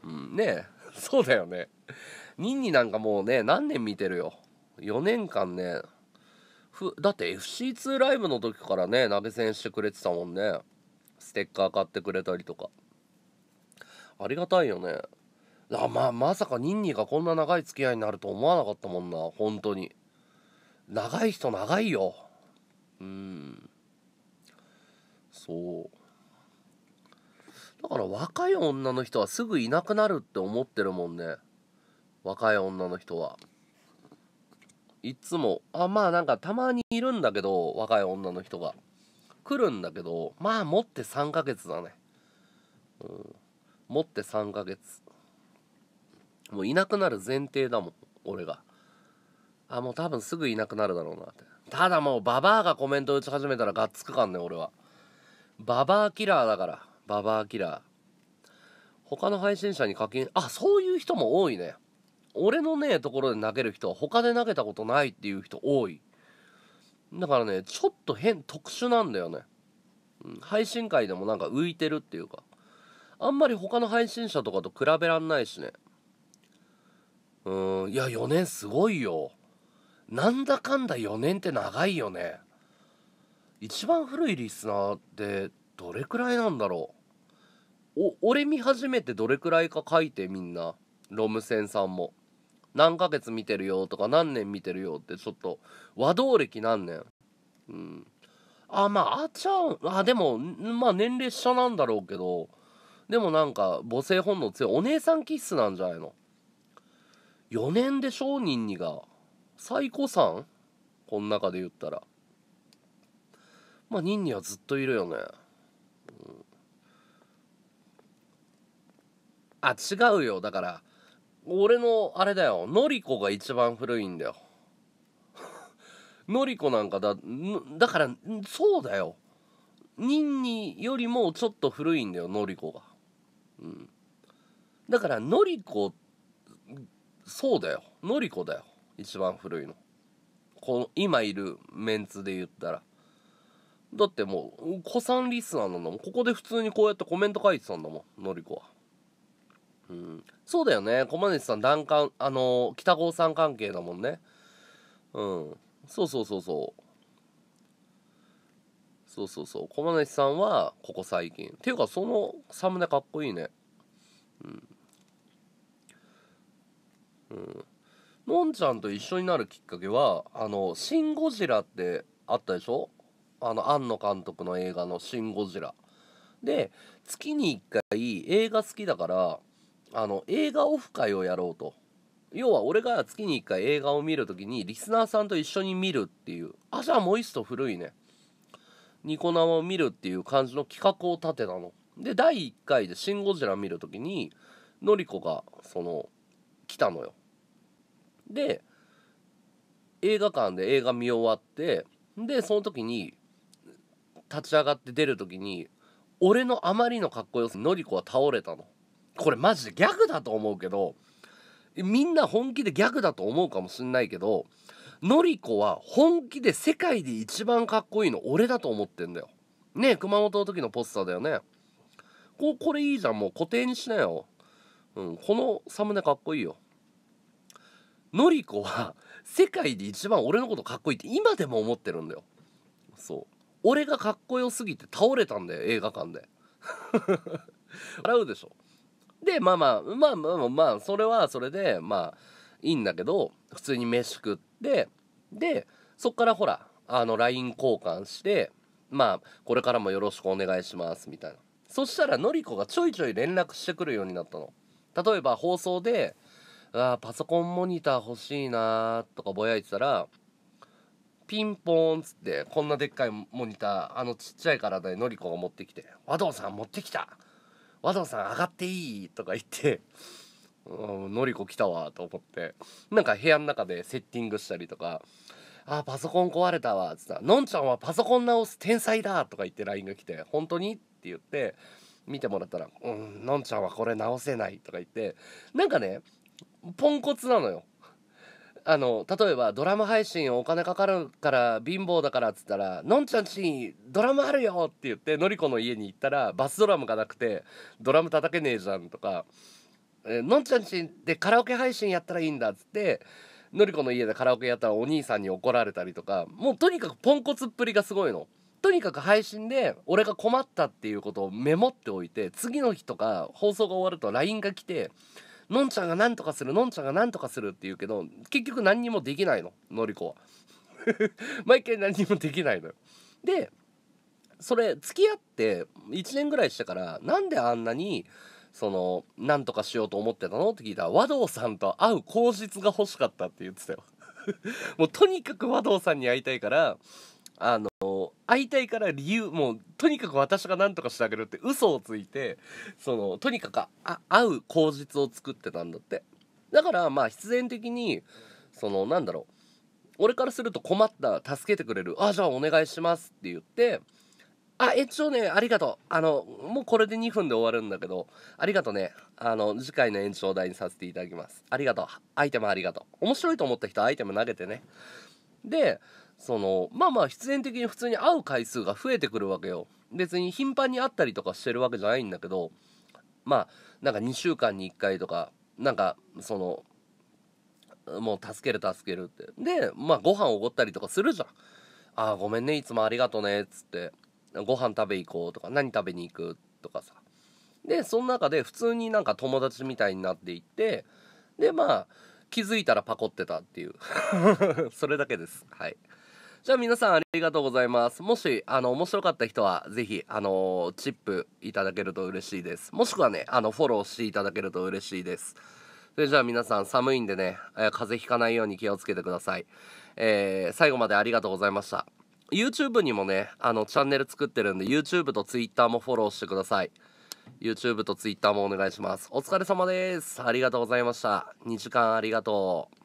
うんねえ そうだよねニンニなんかもうね何年見てるよ4年間ねふだって FC2 ライブの時からね鍋げ銭してくれてたもんねステッカー買ってくれたりとかありがたいよねあまあまさかニンニがこんな長い付き合いになると思わなかったもんな本当に長い人長いようんそうだから若い女の人はすぐいなくなるって思ってるもんね若い女の人はいつもあまあなんかたまにいるんだけど若い女の人が来るんだけどまあ持って3ヶ月だねうん持って3ヶ月もういなくなる前提だもん俺があもう多分すぐいなくなるだろうなってただもうババアがコメント打ち始めたらがっつくかんね俺はババアキラーだからババアキラー他の配信者に課金あそういう人も多いね俺のねところで投げる人は他で投げたことないっていう人多いだからねちょっと変特殊なんだよね、うん、配信会でもなんか浮いてるっていうかあんまり他の配信者とかと比べらんないしねうんいや4年すごいよなんだかんだ4年って長いよね一番古いリスナーってどれくらいなんだろうお俺見始めてどれくらいか書いてみんなロムセンさんも何ヶ月見てるよとか何年見てるよってちょっと和道歴何年うんあまああちゃんあでもまあ年齢下なんだろうけどでもなんか母性本能強いお姉さん気質なんじゃないの4年で商人にが最古んこの中で言ったらまあニンニはずっといるよね、うん、あ違うよだから俺のあれだよのりこが一番古いんだよ のりこなんかだだからそうだよニンニよりもちょっと古いんだよのりこがうんだからのりこそうだよのりこだよ一番古いのこの今いるメンツで言ったらだってもう子さんリスナーなんだもんここで普通にこうやってコメント書いてたんだもんのりこはうんそうだよね駒西さん段丸あのー、北郷さん関係だもんねうんそうそうそうそうそうそうそう駒西さんはここ最近っていうかそのサムネかっこいいねうんうんのんちゃんと一緒になるきっかけは、あの、シン・ゴジラってあったでしょあの、庵野監督の映画のシン・ゴジラ。で、月に1回映画好きだから、あの、映画オフ会をやろうと。要は俺が月に1回映画を見るときにリスナーさんと一緒に見るっていう。あ、じゃあもう一度古いね。ニコ生を見るっていう感じの企画を立てたの。で、第1回でシン・ゴジラ見るときに、のりこが、その、来たのよ。で映画館で映画見終わってでその時に立ち上がって出る時に俺のあまりのかっこよさのりこは倒れたのこれマジでギャグだと思うけどみんな本気でギャグだと思うかもしんないけどのりこは本気で世界で一番かっこいいの俺だと思ってんだよねえ熊本の時のポスターだよねここれいいじゃんもう固定にしなよ、うん、このサムネかっこいいよのりこは世界で一番俺のことかっこいいって今でも思ってるんだよそう俺がかっこよすぎて倒れたんだよ映画館で 笑うでしょでまあまあまあまあまあそれはそれでまあいいんだけど普通に飯食ってでそっからほらあの LINE 交換してまあこれからもよろしくお願いしますみたいなそしたらのりこがちょいちょい連絡してくるようになったの例えば放送であパソコンモニター欲しいなとかぼやいてたら、ピンポーンつって、こんなでっかいモニター、あのちっちゃい体でのりこが持ってきて、和道さん持ってきた和道さん上がっていいとか言って、うん、のりこ来たわと思って、なんか部屋の中でセッティングしたりとか、あ、パソコン壊れたわ、つったら、のんちゃんはパソコン直す天才だとか言って LINE が来て、本当にって言って、見てもらったら、うん、のんちゃんはこれ直せないとか言って、なんかね、ポンコツなのよ。あの例えばドラマ配信お金かかるから貧乏だからっつったら「のんちゃんちにドラムあるよ!」って言ってのりこの家に行ったらバスドラムがなくてドラム叩けねえじゃんとか「えのんちゃんちでカラオケ配信やったらいいんだ」っつってのりこの家でカラオケやったらお兄さんに怒られたりとかもうとにかくポンコツっぷりがすごいの。とにかく配信で俺が困ったっていうことをメモっておいて次の日とか放送が終わると LINE が来て「のんちゃんが何とかするのんちゃんが何とかするって言うけど結局何にもできないののりこは 毎回何にもできないのよでそれ付き合って1年ぐらいしてからなんであんなにその何とかしようと思ってたのって聞いたら和道さんと会う口実が欲しかったって言ってたよ もうとにかく和道さんに会いたいからあの会いたいから理由もうとにかく私が何とかしてあげるって嘘をついてそのとにかくあ会う口実を作ってたんだってだからまあ必然的にそのなんだろう俺からすると困った助けてくれるあじゃあお願いしますって言ってあ一応ねありがとうあのもうこれで2分で終わるんだけどありがとうねあの次回の延長代にさせていただきますありがとうアイテムありがとう面白いと思った人アイテム投げてねでそのまあまあ必然的に普通に会う回数が増えてくるわけよ別に頻繁に会ったりとかしてるわけじゃないんだけどまあなんか2週間に1回とかなんかそのもう助ける助けるってでまあご飯おごったりとかするじゃん「ああごめんねいつもありがとね」っつって「ご飯食べ行こう」とか「何食べに行く」とかさでその中で普通になんか友達みたいになっていってでまあ気づいたらパコってたっていう それだけですはい。じゃあ皆さんありがとうございます。もし、あの、面白かった人は、ぜひ、あの、チップいただけると嬉しいです。もしくはね、あの、フォローしていただけると嬉しいです。それじゃあ皆さん寒いんでね、えー、風邪ひかないように気をつけてください。えー、最後までありがとうございました。YouTube にもね、あの、チャンネル作ってるんで、YouTube と Twitter もフォローしてください。YouTube と Twitter もお願いします。お疲れ様です。ありがとうございました。2時間ありがとう。